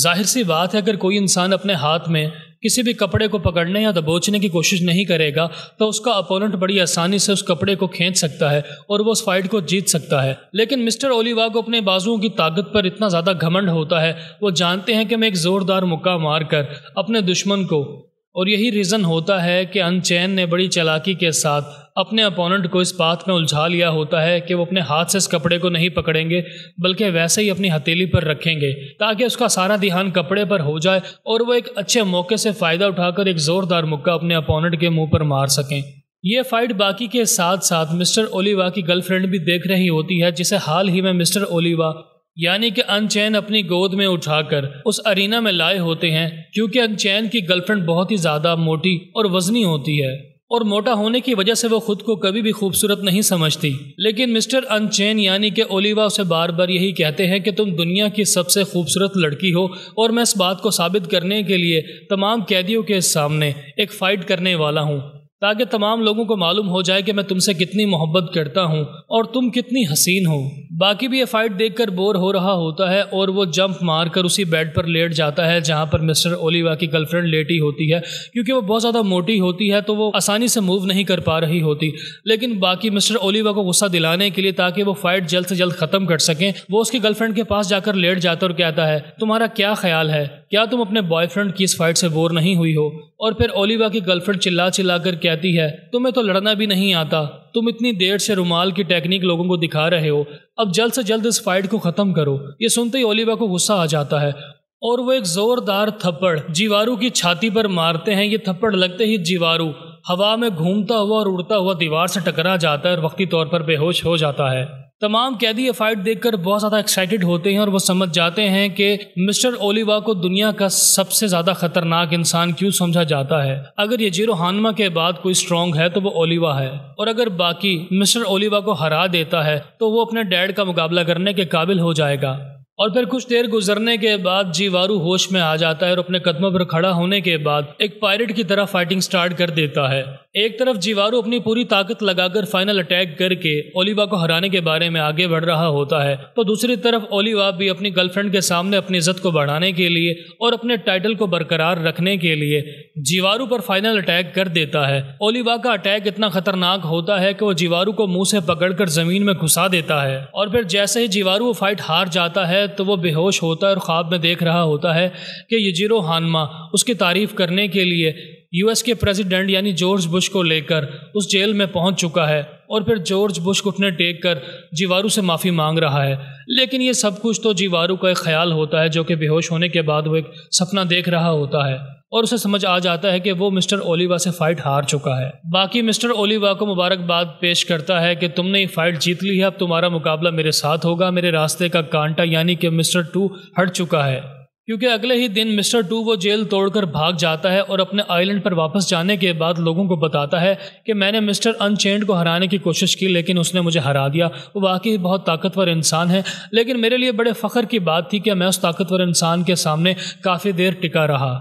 Speaker 1: जाहिर सी बात है अगर कोई इंसान अपने हाथ में किसी भी कपड़े को पकड़ने या दबोचने की कोशिश नहीं करेगा तो उसका अपोनेंट बड़ी आसानी से उस कपड़े को खींच सकता है और वो उस फाइट को जीत सकता है लेकिन मिस्टर ओलिवा को अपने बाजुओं की ताकत पर इतना ज़्यादा घमंड होता है वो जानते हैं कि मैं एक ज़ोरदार मुक्का मारकर अपने दुश्मन को और यही रीज़न होता है कि अनचैन ने बड़ी चलाकी के साथ अपने अपोनेंट को इस बात में उलझा लिया होता है कि वो अपने हाथ से इस कपड़े को नहीं पकड़ेंगे बल्कि वैसे ही अपनी हथेली पर रखेंगे ताकि उसका सारा ध्यान कपड़े पर हो जाए और वो एक अच्छे मौके से फ़ायदा उठाकर एक ज़ोरदार मुक्का अपने अपोनेंट के मुँह पर मार सकें ये फाइट बाकी के साथ साथ मिस्टर ओलिवा की गर्लफ्रेंड भी देख रही होती है जिसे हाल ही में मिस्टर ओलिवा यानी कि अनचैन अपनी गोद में उठाकर उस अरीना में लाए होते हैं क्योंकि अनचैन की गर्लफ्रेंड बहुत ही ज़्यादा मोटी और वजनी होती है और मोटा होने की वजह से वो खुद को कभी भी खूबसूरत नहीं समझती लेकिन मिस्टर अनचैन यानी कि ओलिवा उसे बार बार यही कहते हैं कि तुम दुनिया की सबसे खूबसूरत लड़की हो और मैं इस बात को साबित करने के लिए तमाम कैदियों के सामने एक फ़ाइट करने वाला हूँ ताकि तमाम लोगों को मालूम हो जाए कि मैं तुमसे कितनी मोहब्बत करता हूँ और तुम कितनी हसीन हो बाकी भी ये फाइट देखकर बोर हो रहा होता है और वो जंप मारकर उसी बेड पर लेट जाता है जहाँ पर मिस्टर ओलिवा की गर्लफ्रेंड लेटी होती है क्योंकि वो बहुत ज़्यादा मोटी होती है तो वो आसानी से मूव नहीं कर पा रही होती लेकिन बाकी मिस्टर ओलिवा को गुस्सा दिलाने के लिए ताकि वो फाइट जल्द से जल्द ख़त्म कर सकें वो उसकी गर्लफ्रेंड के पास जाकर लेट जाता और कहता है तुम्हारा क्या ख्याल है क्या तुम अपने बॉयफ्रेंड की इस फाइट से बोर नहीं हुई हो और फिर ओलिवा की गर्लफ्रेंड चिल्ला चिल्ला कर कहती है तुम्हें तो लड़ना भी नहीं आता तुम इतनी देर से रुमाल की टेक्निक लोगों को दिखा रहे हो अब जल्द से जल्द इस फाइट को ख़त्म करो ये सुनते ही ओलिवा को गुस्सा आ जाता है और वो एक ज़ोरदार थप्पड़ जीवारू की छाती पर मारते हैं ये थप्पड़ लगते ही जीवारू हवा में घूमता हुआ और उड़ता हुआ दीवार से टकरा जाता है और वक्ती तौर पर बेहोश हो जाता है तमाम कैदी ये फाइट देखकर बहुत ज़्यादा एक्साइटेड होते हैं और वो समझ जाते हैं कि मिस्टर ओलिवा को दुनिया का सबसे ज़्यादा खतरनाक इंसान क्यों समझा जाता है अगर ये जीरो हानमा के बाद कोई स्ट्रॉन्ग है तो वो ओलिवा है और अगर बाकी मिस्टर ओलिवा को हरा देता है तो वो अपने डैड का मुकाबला करने के काबिल हो जाएगा और फिर कुछ देर गुजरने के बाद जीवारू होश में आ जाता है और अपने कदमों पर खड़ा होने के बाद एक पायलट की तरह फाइटिंग स्टार्ट कर देता है एक तरफ जीवारू अपनी पूरी ताकत लगाकर फाइनल अटैक करके ओलिवा को हराने के बारे में आगे बढ़ रहा होता है तो दूसरी तरफ ओलिवा भी अपनी गर्लफ्रेंड के सामने अपनी इज्जत को बढ़ाने के लिए और अपने टाइटल को बरकरार रखने के लिए जीवारू पर फाइनल अटैक कर देता है ओलिवा का अटैक इतना खतरनाक होता है कि वो जीवारू को मुंह से पकड़कर जमीन में घुसा देता है और फिर जैसे ही जीवारू वो फाइट हार जाता है तो वो बेहोश होता है और ख्वाब में देख रहा होता है कि यजीरो हानमा उसकी तारीफ करने के लिए यूएस के प्रेसिडेंट यानी जॉर्ज बुश को लेकर उस जेल में पहुंच चुका है और फिर जॉर्ज बुश उठने टेक कर जीवारू से माफ़ी मांग रहा है लेकिन ये सब कुछ तो जीवारू का एक ख्याल होता है जो कि बेहोश होने के बाद वो एक सपना देख रहा होता है और उसे समझ आ जाता है कि वो मिस्टर ओलिवा से फाइट हार चुका है बाकी मिस्टर ओलिवा को मुबारकबाद पेश करता है कि तुमने ये फाइट जीत ली है अब तुम्हारा मुकाबला मेरे साथ होगा मेरे रास्ते का कांटा यानी कि मिस्टर टू हट चुका है क्योंकि अगले ही दिन मिस्टर टू वो जेल तोड़कर भाग जाता है और अपने आइलैंड पर वापस जाने के बाद लोगों को बताता है कि मैंने मिस्टर अनचेंड को हराने की कोशिश की लेकिन उसने मुझे हरा दिया वो वाकई बहुत ताकतवर इंसान है लेकिन मेरे लिए बड़े फ़ख्र की बात थी कि मैं उस ताकतवर इंसान के सामने काफ़ी देर टिका रहा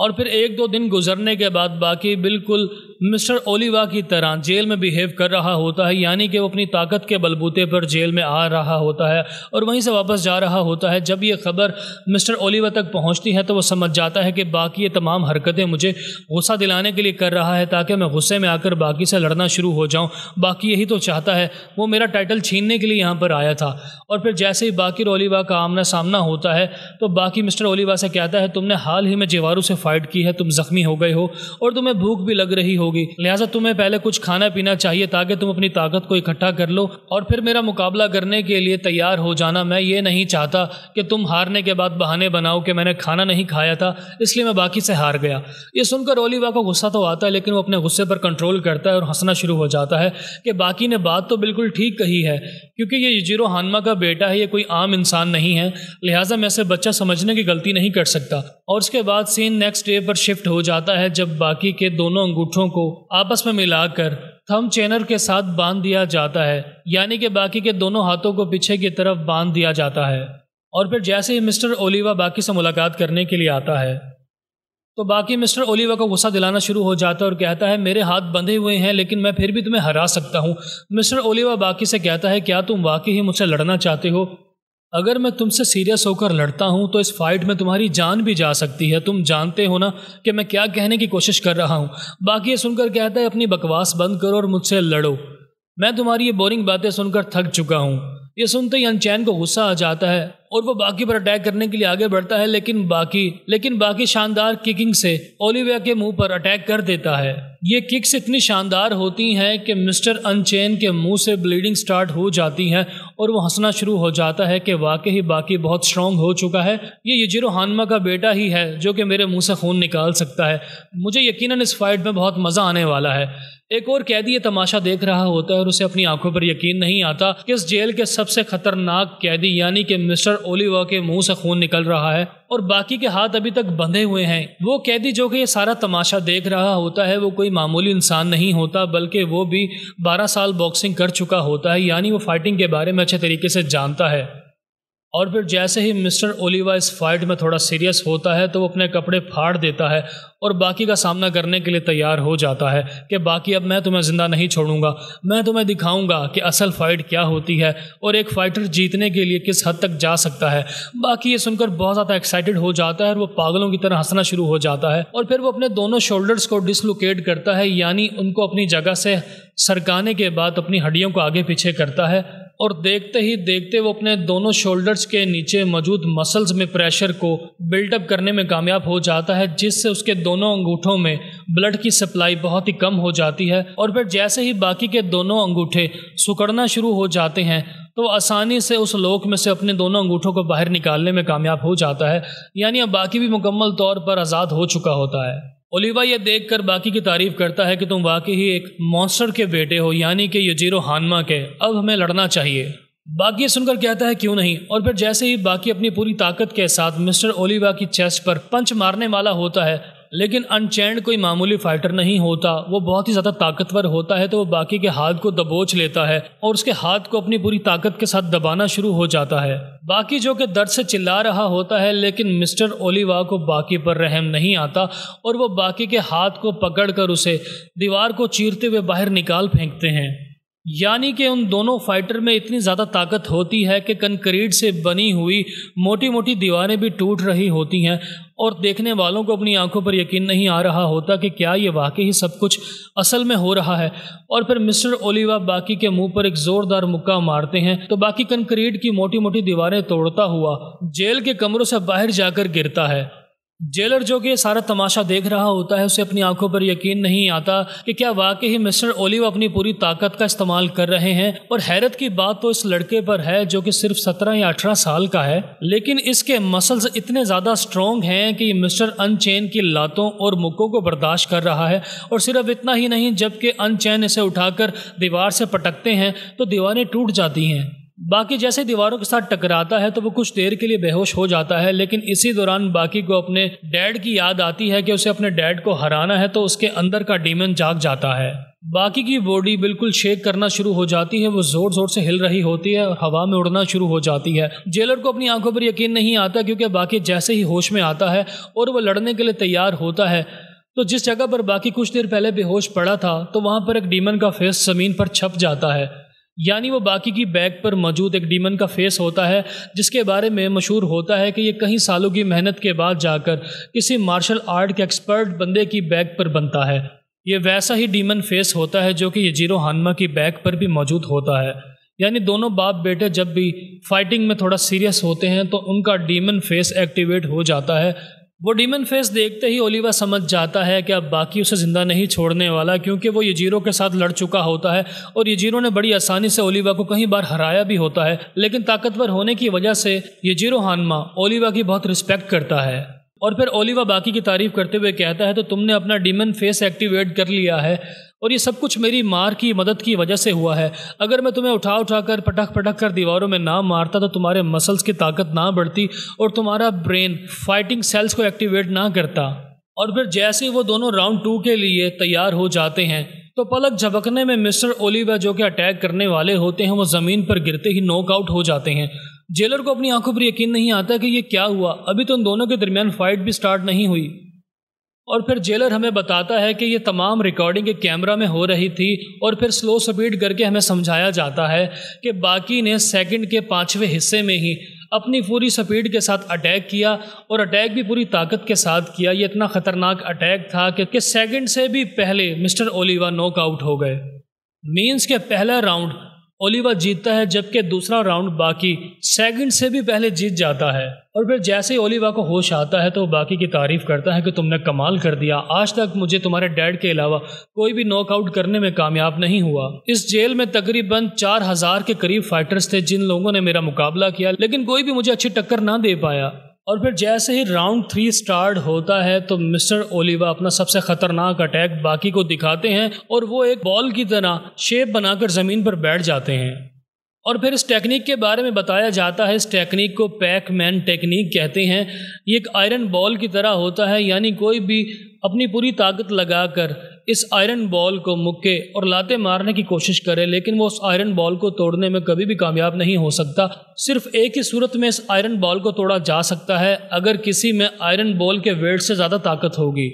Speaker 1: और फिर एक दो दिन गुजरने के बाद बाकी बिल्कुल मिस्टर ओलिवा की तरह जेल में बिहेव कर रहा होता है यानी कि वो अपनी ताकत के बलबूते पर जेल में आ रहा होता है और वहीं से वापस जा रहा होता है जब ये खबर मिस्टर ओलिवा तक पहुंचती है तो वो समझ जाता है कि बाकी ये तमाम हरकतें मुझे गुस्सा दिलाने के लिए कर रहा है ताकि मैं गुस्से में आकर बाकी से लड़ना शुरू हो जाऊँ बाकी यही तो चाहता है वो मेरा टाइटल छीनने के लिए यहाँ पर आया था और फिर जैसे ही बाकी ओलिवा का आमना सामना होता है तो बाकी मिस्टर ओलिवा से कहता है तुमने हाल ही में जीवारू से फाइट की है तुम जख्मी हो गए हो और तुम्हें भूख भी लग रही होगी लिहाजा तुम्हें पहले कुछ खाना पीना चाहिए ताकि तुम अपनी ताकत को इकट्ठा कर लो और फिर मेरा मुकाबला करने के लिए तैयार हो जाना मैं ये नहीं चाहता कि तुम हारने के बाद बहाने बनाओ कि मैंने खाना नहीं खाया था इसलिए मैं बाकी से हार गया ये सुनकर ओलिवा का गुस्सा तो आता है लेकिन वो अपने गुस्से पर कंट्रोल करता है और हंसना शुरू हो जाता है कि बाकी ने बात तो बिल्कुल ठीक कही है क्योंकि ये जीरो हानमा का बेटा है ये कोई आम इंसान नहीं है लिहाजा मैं इसे बच्चा समझने की गलती नहीं कर सकता और उसके बाद सीन नेक्स्ट नेक्स्ट डे पर शिफ्ट हो जाता है जब बाकी के दोनों अंगूठों को आपस में मिलाकर थम चेनर के साथ बांध दिया जाता है यानी कि बाकी के दोनों हाथों को पीछे की तरफ बांध दिया जाता है और फिर जैसे ही मिस्टर ओलिवा बाकी से मुलाकात करने के लिए आता है तो बाकी मिस्टर ओलिवा को गुस्सा दिलाना शुरू हो जाता है और कहता है मेरे हाथ बंधे हुए हैं लेकिन मैं फिर भी तुम्हें हरा सकता हूँ मिस्टर ओलिवा बाकी से कहता है क्या तुम वाकई ही मुझसे लड़ना चाहते हो अगर मैं तुमसे सीरियस होकर लड़ता हूँ तो इस फाइट में तुम्हारी जान भी जा सकती है तुम जानते हो ना कि मैं क्या कहने की कोशिश कर रहा हूं बाकी ये सुनकर कहता है अपनी बकवास बंद करो और मुझसे लड़ो मैं तुम्हारी ये बोरिंग बातें सुनकर थक चुका हूँ ये सुनते ही अनचैन को गुस्सा आ जाता है और वो बाकी पर अटैक करने के लिए आगे बढ़ता है लेकिन बाकी लेकिन बाकी शानदार किकिंग से ओलिविया के मुंह पर अटैक कर देता है ये किक्स इतनी शानदार होती हैं कि मिस्टर अनचेन के मुंह से ब्लीडिंग स्टार्ट हो जाती है और वो हंसना शुरू हो जाता है कि वाकई ही बाकी बहुत स्ट्रांग हो चुका है ये यजिरो हानमा का बेटा ही है जो कि मेरे मुंह से खून निकाल सकता है मुझे यकीनन इस फाइट में बहुत मज़ा आने वाला है एक और कैदी ये तमाशा देख रहा होता है और उसे अपनी आंखों पर यकीन नहीं आता कि इस जेल के सबसे खतरनाक कैदी यानी कि मिस्टर ओलिवा के मुंह से खून निकल रहा है और बाकी के हाथ अभी तक बंधे हुए हैं वो कैदी जो कि ये सारा तमाशा देख रहा होता है वो कोई मामूली इंसान नहीं होता बल्कि वो भी बारह साल बॉक्सिंग कर चुका होता है यानी वो फाइटिंग के बारे में अच्छे तरीके से जानता है और फिर जैसे ही मिस्टर ओलिवा इस फाइट में थोड़ा सीरियस होता है तो वो अपने कपड़े फाड़ देता है और बाकी का सामना करने के लिए तैयार हो जाता है कि बाकी अब मैं तुम्हें ज़िंदा नहीं छोड़ूंगा मैं तुम्हें दिखाऊंगा कि असल फ़ाइट क्या होती है और एक फ़ाइटर जीतने के लिए किस हद तक जा सकता है बाकी ये सुनकर बहुत ज़्यादा एक्साइटेड हो जाता है और वो पागलों की तरह हंसना शुरू हो जाता है और फिर वो अपने दोनों शोल्डर्स को डिसलोकेट करता है यानी उनको अपनी जगह से सरकाने के बाद अपनी हड्डियों को आगे पीछे करता है और देखते ही देखते वो अपने दोनों शोल्डर्स के नीचे मौजूद मसल्स में प्रेशर को बिल्डअप करने में कामयाब हो जाता है जिससे उसके दोनों अंगूठों में ब्लड की सप्लाई बहुत ही कम हो जाती है और फिर जैसे ही बाकी के दोनों अंगूठे सुकड़ना शुरू हो जाते हैं तो आसानी से उस लोक में से अपने दोनों अंगूठों को बाहर निकालने में कामयाब हो जाता है यानी अब बाकी भी मुकम्मल तौर पर आज़ाद हो चुका होता है ओलिवा यह देख कर बाकी की तारीफ करता है कि तुम वाकई ही एक मॉन्स्टर के बेटे हो यानी कि यजीरो हानमा के अब हमें लड़ना चाहिए बाकी सुनकर कहता है क्यों नहीं और फिर जैसे ही बाकी अपनी पूरी ताकत के साथ मिस्टर ओलिवा की चेस्ट पर पंच मारने वाला होता है लेकिन अनचैंड कोई मामूली फाइटर नहीं होता वो बहुत ही ज़्यादा ताकतवर होता है तो वो बाकी के हाथ को दबोच लेता है और उसके हाथ को अपनी पूरी ताकत के साथ दबाना शुरू हो जाता है बाकी जो कि दर्द से चिल्ला रहा होता है लेकिन मिस्टर ओलिवा को बाकी पर रहम नहीं आता और वो बाकी के हाथ को पकड़ उसे दीवार को चीरते हुए बाहर निकाल फेंकते हैं यानी कि उन दोनों फाइटर में इतनी ज़्यादा ताकत होती है कि कंक्रीट से बनी हुई मोटी मोटी दीवारें भी टूट रही होती हैं और देखने वालों को अपनी आंखों पर यकीन नहीं आ रहा होता कि क्या ये वाकई ही सब कुछ असल में हो रहा है और फिर मिस्टर ओलिवा बाकी के मुंह पर एक ज़ोरदार मुक्का मारते हैं तो बाकी कंक्रीट की मोटी मोटी दीवारें तोड़ता हुआ जेल के कमरों से बाहर जाकर गिरता है जेलर जो कि सारा तमाशा देख रहा होता है उसे अपनी आंखों पर यकीन नहीं आता कि क्या वाकई ही मिस्टर ओलिव अपनी पूरी ताकत का इस्तेमाल कर रहे हैं और हैरत की बात तो इस लड़के पर है जो कि सिर्फ सत्रह या अठारह साल का है लेकिन इसके मसल्स इतने ज़्यादा स्ट्रॉन्ग हैं कि मिस्टर अनचैन की लातों और मुक्कों को बर्दाश्त कर रहा है और सिर्फ इतना ही नहीं जबकि अनचैन इसे उठाकर दीवार से पटकते हैं तो दीवारें टूट जाती हैं बाकी जैसे दीवारों के साथ टकराता है तो वो कुछ देर के लिए बेहोश हो जाता है लेकिन इसी दौरान बाकी को अपने डैड की याद आती है कि उसे अपने डैड को हराना है तो उसके अंदर का डीमन जाग जाता है बाकी की बॉडी बिल्कुल शेक करना शुरू हो जाती है वो जोर जोर से हिल रही होती है और हवा में उड़ना शुरू हो जाती है जेलर को अपनी आंखों पर यकीन नहीं आता क्योंकि बाकी जैसे ही होश में आता है और वह लड़ने के लिए तैयार होता है तो जिस जगह पर बाकी कुछ देर पहले बेहोश पड़ा था तो वहां पर एक डीमन का फेस जमीन पर छप जाता है यानी वो बाकी की बैग पर मौजूद एक डीमन का फेस होता है जिसके बारे में मशहूर होता है कि ये कई सालों की मेहनत के बाद जाकर किसी मार्शल आर्ट के एक्सपर्ट बंदे की बैग पर बनता है ये वैसा ही डीमन फेस होता है जो कि यजीरो हानमा की बैग पर भी मौजूद होता है यानी दोनों बाप बेटे जब भी फाइटिंग में थोड़ा सीरियस होते हैं तो उनका डीमन फेस एक्टिवेट हो जाता है वो डीमन फेस देखते ही ओलिवा समझ जाता है कि अब बाकी उसे ज़िंदा नहीं छोड़ने वाला क्योंकि वो यजीरो के साथ लड़ चुका होता है और यजीरो ने बड़ी आसानी से ओलिवा को कई बार हराया भी होता है लेकिन ताकतवर होने की वजह से यजीरो हानमा ओलिवा की बहुत रिस्पेक्ट करता है और फिर ओलिवा बाकी की तारीफ करते हुए कहता है तो तुमने अपना डीमन फेस एक्टिवेट कर लिया है और ये सब कुछ मेरी मार की मदद की वजह से हुआ है अगर मैं तुम्हें उठा उठा कर पटक पटक कर दीवारों में ना मारता तो तुम्हारे मसल्स की ताकत ना बढ़ती और तुम्हारा ब्रेन फाइटिंग सेल्स को एक्टिवेट ना करता और फिर जैसे ही वो दोनों राउंड टू के लिए तैयार हो जाते हैं तो पलक झपकने में मिस्टर ओलिवा जो कि अटैक करने वाले होते हैं वो ज़मीन पर गिरते ही नॉकआउट हो जाते हैं जेलर को अपनी आंखों पर यकीन नहीं आता कि ये क्या हुआ अभी तो उन दोनों के दरमियान फाइट भी स्टार्ट नहीं हुई और फिर जेलर हमें बताता है कि ये तमाम रिकॉर्डिंग एक कैमरा में हो रही थी और फिर स्लो स्पीड करके हमें समझाया जाता है कि बाकी ने सेकंड के पाँचवें हिस्से में ही अपनी पूरी स्पीड के साथ अटैक किया और अटैक भी पूरी ताकत के साथ किया ये इतना ख़तरनाक अटैक था कि, कि सेकंड से भी पहले मिस्टर ओलिवा नॉकआउट हो गए मीन्स के पहला राउंड ओलिवा जीतता है जबकि दूसरा राउंड बाकी सेकंड से भी पहले जीत जाता है और फिर जैसे ही ओलिवा को होश आता है तो वो बाकी की तारीफ करता है कि तुमने कमाल कर दिया आज तक मुझे तुम्हारे डैड के अलावा कोई भी नॉकआउट करने में कामयाब नहीं हुआ इस जेल में तकरीबन चार हजार के करीब फाइटर्स थे जिन लोगों ने मेरा मुकाबला किया लेकिन कोई भी मुझे अच्छी टक्कर ना दे पाया और फिर जैसे ही राउंड थ्री स्टार्ट होता है तो मिस्टर ओलिवा अपना सबसे खतरनाक अटैक बाकी को दिखाते हैं और वो एक बॉल की तरह शेप बनाकर ज़मीन पर बैठ जाते हैं और फिर इस टेक्निक के बारे में बताया जाता है इस टेक्निक को पैक मैन टेक्निक कहते हैं ये एक आयरन बॉल की तरह होता है यानी कोई भी अपनी पूरी ताकत लगाकर इस आयरन बॉल को मुक्के और लाते मारने की कोशिश करे लेकिन वो उस आयरन बॉल को तोड़ने में कभी भी कामयाब नहीं हो सकता सिर्फ एक ही सूरत में इस आयरन बॉल को तोड़ा जा सकता है अगर किसी में आयरन बॉल के वेट से ज़्यादा ताकत होगी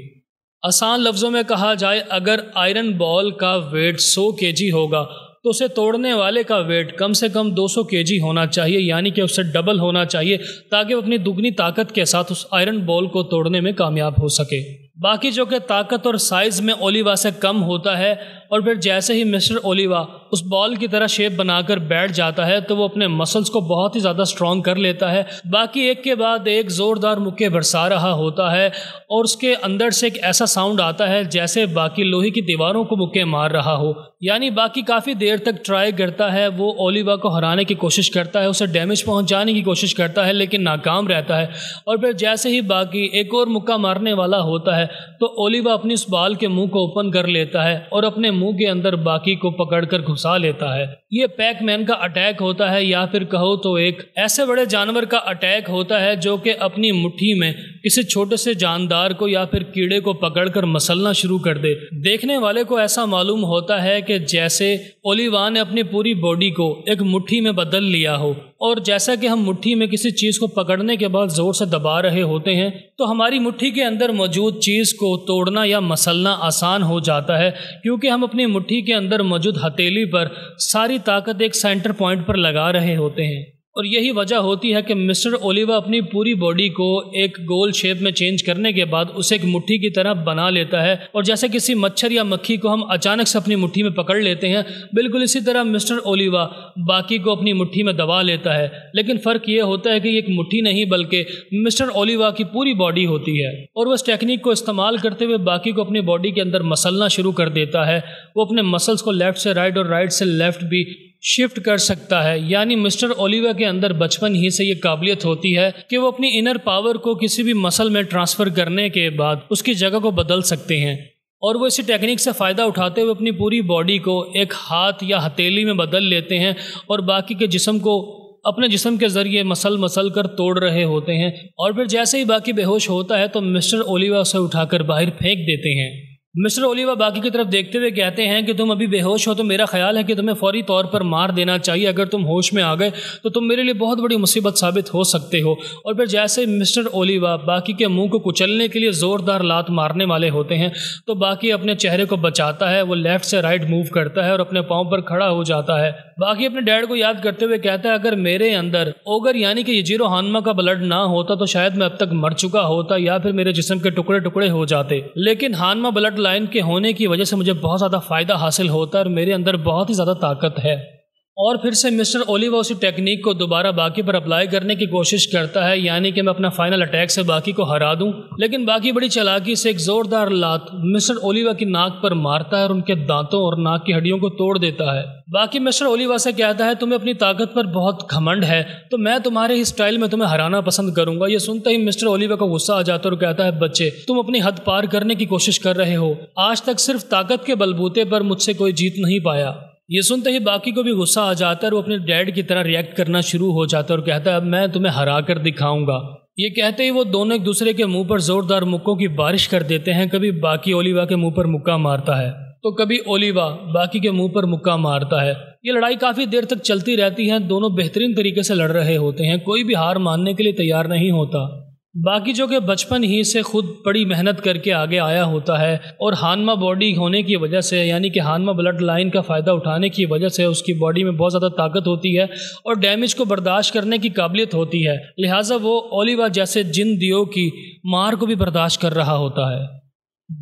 Speaker 1: आसान लफ्ज़ों में कहा जाए अगर आयरन बॉल का वेट 100 जी होगा तो उसे तोड़ने वाले का वेट कम से कम 200 जी होना चाहिए यानी कि उससे डबल होना चाहिए ताकि वो अपनी दुगनी ताकत के साथ उस आयरन बॉल को तोड़ने में कामयाब हो सके बाकी जो कि ताकत और साइज़ में ओलिवा से कम होता है और फिर जैसे ही मिस्टर ओलिवा उस बॉल की तरह शेप बनाकर बैठ जाता है तो वो अपने मसल्स को बहुत ही ज़्यादा स्ट्रॉन्ग कर लेता है बाकी एक के बाद एक ज़ोरदार मुक्के बरसा रहा होता है और उसके अंदर से एक ऐसा साउंड आता है जैसे बाकी लोहे की दीवारों को मुक्के मार रहा हो यानी बाकी काफ़ी देर तक ट्राई करता है वो ओलिवा को हराने की कोशिश करता है उसे डैमेज पहुंचाने की कोशिश करता है लेकिन नाकाम रहता है और फिर जैसे ही बाकी एक और मुक्का मारने वाला होता है तो ओलिवा अपनी उस बाल के मुंह को ओपन कर लेता है और अपने मुंह के अंदर बाकी को पकड़कर घुस घुसा लेता है ये पैकमैन का अटैक होता है या फिर कहो तो एक ऐसे बड़े जानवर का अटैक होता है जो कि अपनी मुट्ठी में किसी छोटे से जानदार को या फिर कीड़े को पकड़कर मसलना शुरू कर दे देखने वाले को ऐसा मालूम होता है कि जैसे ओलिवा ने अपनी पूरी बॉडी को एक मुट्ठी में बदल लिया हो और जैसा कि हम मुट्ठी में किसी चीज़ को पकड़ने के बाद ज़ोर से दबा रहे होते हैं तो हमारी मुट्ठी के अंदर मौजूद चीज़ को तोड़ना या मसलना आसान हो जाता है क्योंकि हम अपनी मुट्ठी के अंदर मौजूद हथेली पर सारी ताकत एक सेंटर पॉइंट पर लगा रहे होते हैं और यही वजह होती है कि मिस्टर ओलिवा अपनी पूरी बॉडी को एक गोल शेप में चेंज करने के बाद उसे एक मुट्ठी की तरह बना लेता है और जैसे किसी मच्छर या मक्खी को हम अचानक से अपनी मुट्ठी में पकड़ लेते हैं बिल्कुल इसी तरह मिस्टर ओलिवा बाकी को अपनी मुट्ठी में दबा लेता है लेकिन फ़र्क ये होता है कि एक मुठ्ठी नहीं बल्कि मिस्टर ओलिवा की पूरी बॉडी होती है और वह इस टेक्निक को इस्तेमाल करते हुए बाकी को अपनी बॉडी के अंदर मसलना शुरू कर देता है वो अपने मसल्स को लेफ़्ट से राइट और राइट से लेफ़्ट भी शिफ्ट कर सकता है यानी मिस्टर ओलिवा के अंदर बचपन ही से ये काबिलियत होती है कि वो अपनी इनर पावर को किसी भी मसल में ट्रांसफ़र करने के बाद उसकी जगह को बदल सकते हैं और वो इसी टेक्निक से फ़ायदा उठाते हुए अपनी पूरी बॉडी को एक हाथ या हथेली में बदल लेते हैं और बाकी के जिसम को अपने जिसम के ज़रिए मसल मसल कर तोड़ रहे होते हैं और फिर जैसे ही बाकी बेहोश होता है तो मिस्टर ओलिवा उसे उठाकर बाहर फेंक देते हैं मिस्टर ओलिवा बाकी की तरफ देखते हुए कहते हैं कि तुम अभी बेहोश हो तो मेरा ख्याल है कि तुम्हें फौरी तौर पर मार देना चाहिए अगर तुम होश में आ गए तो तुम मेरे लिए बहुत बड़ी मुसीबत साबित हो सकते हो और फिर जैसे मिस्टर ओलिवा बाकी के मुंह को कुचलने के लिए ज़ोरदार लात मारने वाले होते हैं तो बाकी अपने चेहरे को बचाता है वो लेफ़्ट से राइट मूव करता है और अपने पाँव पर खड़ा हो जाता है बाकी अपने डैड को याद करते हुए कहता है अगर मेरे अंदर ओगर यानी कि यजीरो हानमा का ब्लड ना होता तो शायद मैं अब तक मर चुका होता या फिर मेरे जिसम के टुकड़े टुकड़े हो जाते लेकिन हानमा ब्लड लाइन के होने की वजह से मुझे बहुत ज़्यादा फ़ायदा हासिल होता है और मेरे अंदर बहुत ही ज़्यादा ताकत है और फिर से मिस्टर ओलिवा उसी टेक्निक को दोबारा बाकी पर अप्लाई करने की कोशिश करता है यानी कि मैं अपना फाइनल अटैक से बाकी को हरा दूं लेकिन बाकी बड़ी चलाकी से एक जोरदार लात मिस्टर ओलिवा की नाक पर मारता है और उनके दांतों और नाक की हड्डियों को तोड़ देता है बाकी मिस्टर ओलिवा से कहता है तुम्हें अपनी ताकत पर बहुत घमंड है तो मैं तुम्हारे ही स्टाइल में तुम्हें हराना पसंद करूंगा ये सुनते ही मिस्टर ओलिवा को गुस्सा आ जाता है और कहता है बच्चे तुम अपनी हद पार करने की कोशिश कर रहे हो आज तक सिर्फ ताकत के बलबूते पर मुझसे कोई जीत नहीं पाया ये सुनते ही बाकी को भी गुस्सा आ जाता है और वो अपने डैड की तरह रिएक्ट करना शुरू हो जाता है और कहता है अब मैं तुम्हें हरा कर दिखाऊंगा ये कहते ही वो दोनों एक दूसरे के मुंह पर जोरदार मुक्कों की बारिश कर देते हैं कभी बाकी ओलिवा के मुंह पर मुक्का मारता है तो कभी ओलिवा बाकी के मुंह पर मुक्का मारता है ये लड़ाई काफ़ी देर तक चलती रहती है दोनों बेहतरीन तरीके से लड़ रहे होते हैं कोई भी हार मानने के लिए तैयार नहीं होता बाकी जो कि बचपन ही से खुद बड़ी मेहनत करके आगे आया होता है और हानमा बॉडी होने की वजह से यानी कि हानमा ब्लड लाइन का फ़ायदा उठाने की वजह से उसकी बॉडी में बहुत ज़्यादा ताकत होती है और डैमेज को बर्दाश्त करने की काबिलियत होती है लिहाजा वो ओलिवा जैसे जिन दियो की मार को भी बर्दाश्त कर रहा होता है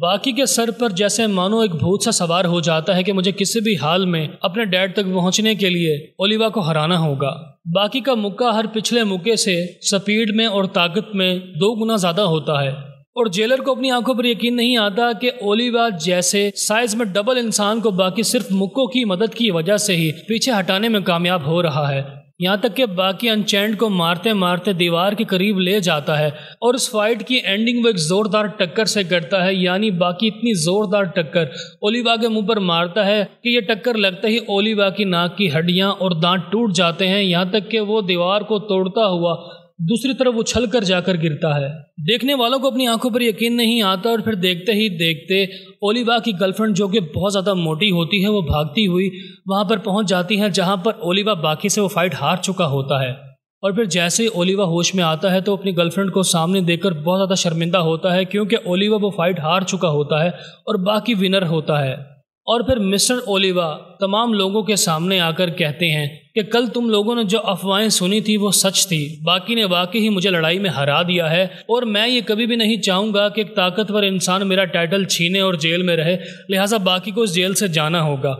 Speaker 1: बाकी के सर पर जैसे मानो एक भूत सा सवार हो जाता है कि मुझे किसी भी हाल में अपने डैड तक पहुंचने के लिए ओलिवा को हराना होगा बाकी का मुक्का हर पिछले मुक्के से स्पीड में और ताकत में दो गुना ज्यादा होता है और जेलर को अपनी आंखों पर यकीन नहीं आता कि ओलिवा जैसे साइज में डबल इंसान को बाकी सिर्फ मुक्कों की मदद की वजह से ही पीछे हटाने में कामयाब हो रहा है यहाँ तक कि बाकी अनचैंड को मारते मारते दीवार के करीब ले जाता है और उस फाइट की एंडिंग वो एक ज़ोरदार टक्कर से करता है यानी बाकी इतनी ज़ोरदार टक्कर ओलिवा के मुंह पर मारता है कि ये टक्कर लगते ही ओलिवा की नाक की हड्डियाँ और दांत टूट जाते हैं यहाँ तक कि वो दीवार को तोड़ता हुआ दूसरी तरफ उछल कर जाकर गिरता है देखने वालों को अपनी आंखों पर यकीन नहीं आता और फिर देखते ही देखते ओलिवा की गर्लफ्रेंड जो कि बहुत ज़्यादा मोटी होती है वो भागती हुई वहाँ पर पहुँच जाती है जहाँ पर ओलिवा बाकी से वो फाइट हार चुका होता है और फिर जैसे ही ओलिवा होश में आता है तो अपनी गर्लफ्रेंड को सामने देखकर बहुत ज़्यादा शर्मिंदा होता है क्योंकि ओलिवा वो फाइट हार चुका होता है और बाकी विनर होता है और फिर मिस्टर ओलिवा तमाम लोगों के सामने आकर कहते हैं कि कल तुम लोगों ने जो अफवाहें सुनी थी वो सच थी बाकी ने वाकई ही मुझे लड़ाई में हरा दिया है और मैं ये कभी भी नहीं चाहूँगा कि एक ताकतवर इंसान मेरा टाइटल छीने और जेल में रहे लिहाजा बाकी को उस जेल से जाना होगा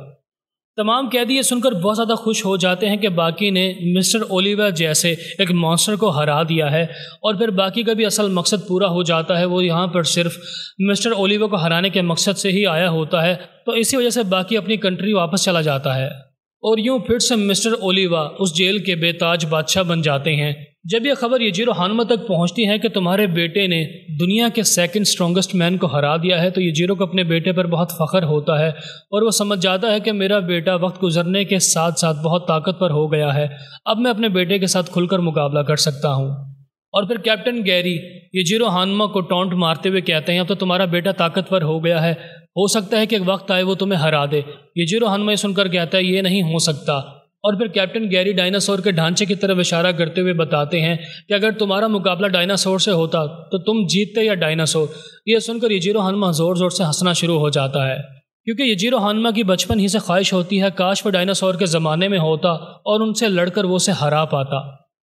Speaker 1: तमाम कैदी ये सुनकर बहुत ज़्यादा खुश हो जाते हैं कि बाकी ने मिस्टर ओलिवर जैसे एक मॉन्स्टर को हरा दिया है और फिर बाकी का भी असल मकसद पूरा हो जाता है वो यहाँ पर सिर्फ मिस्टर ओलिवर को हराने के मकसद से ही आया होता है तो इसी वजह से बाकी अपनी कंट्री वापस चला जाता है और यूँ फिर से मिस्टर ओलिवा उस जेल के बेताज बादशाह बन जाते हैं जब यह खबर जीरो हानमा तक पहुंचती है कि तुम्हारे बेटे ने दुनिया के सेकंड स्ट्रॉन्गेस्ट मैन को हरा दिया है तो यजीरो को अपने बेटे पर बहुत फ़ख्र होता है और वो समझ जाता है कि मेरा बेटा वक्त गुजरने के साथ साथ बहुत ताकतवर हो गया है अब मैं अपने बेटे के साथ खुलकर मुकाबला कर सकता हूँ और फिर कैप्टन गैरी यजीरो हानमा को टोंट मारते हुए कहते हैं अब तो तुम्हारा बेटा ताकतवर हो गया है हो सकता है कि वक्त आए वो तुम्हें हरा दे यजीरो हानमा सुनकर कहता है ये नहीं हो सकता और फिर कैप्टन गैरी डायनासोर के ढांचे की तरफ इशारा करते हुए बताते हैं कि अगर तुम्हारा मुकाबला डायनासोर से होता तो तुम जीतते या डायनासोर ये सुनकर यजीरो हनमा ज़ोर ज़ोर से हंसना शुरू हो जाता है क्योंकि यजीरो हानमा की बचपन ही से ख्वाहिश होती है काश वह डायनासोर के ज़माने में होता और उनसे लड़कर वो उसे हरा पाता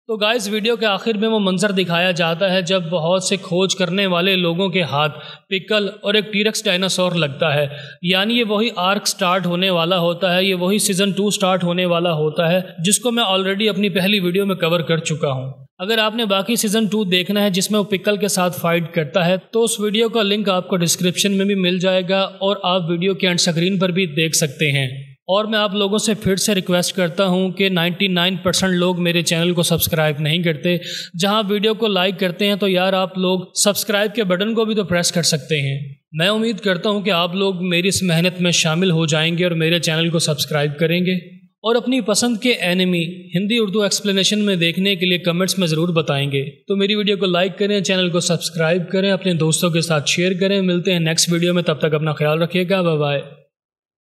Speaker 1: तो गाय इस वीडियो के आखिर में वो मंज़र दिखाया जाता है जब बहुत से खोज करने वाले लोगों के हाथ पिकल और एक टीरक्स डायनासोर लगता है यानी ये वही आर्क स्टार्ट होने वाला होता है ये वही सीज़न टू स्टार्ट होने वाला होता है जिसको मैं ऑलरेडी अपनी पहली वीडियो में कवर कर चुका हूँ अगर आपने बाकी सीज़न टू देखना है जिसमें वो पिकल के साथ फाइट करता है तो उस वीडियो का लिंक आपको डिस्क्रिप्शन में भी मिल जाएगा और आप वीडियो के एंड स्क्रीन पर भी देख सकते हैं और मैं आप लोगों से फिर से रिक्वेस्ट करता हूं कि 99 परसेंट लोग मेरे चैनल को सब्सक्राइब नहीं करते जहां वीडियो को लाइक करते हैं तो यार आप लोग सब्सक्राइब के बटन को भी तो प्रेस कर सकते हैं मैं उम्मीद करता हूं कि आप लोग मेरी इस मेहनत में शामिल हो जाएंगे और मेरे चैनल को सब्सक्राइब करेंगे और अपनी पसंद के एनिमी हिंदी उर्दू एक्सप्लेनेशन में देखने के लिए कमेंट्स में ज़रूर बताएंगे तो मेरी वीडियो को लाइक करें चैनल को सब्सक्राइब करें अपने दोस्तों के साथ शेयर करें मिलते हैं नेक्स्ट वीडियो में तब तक अपना ख्याल रखिएगा बाय बाय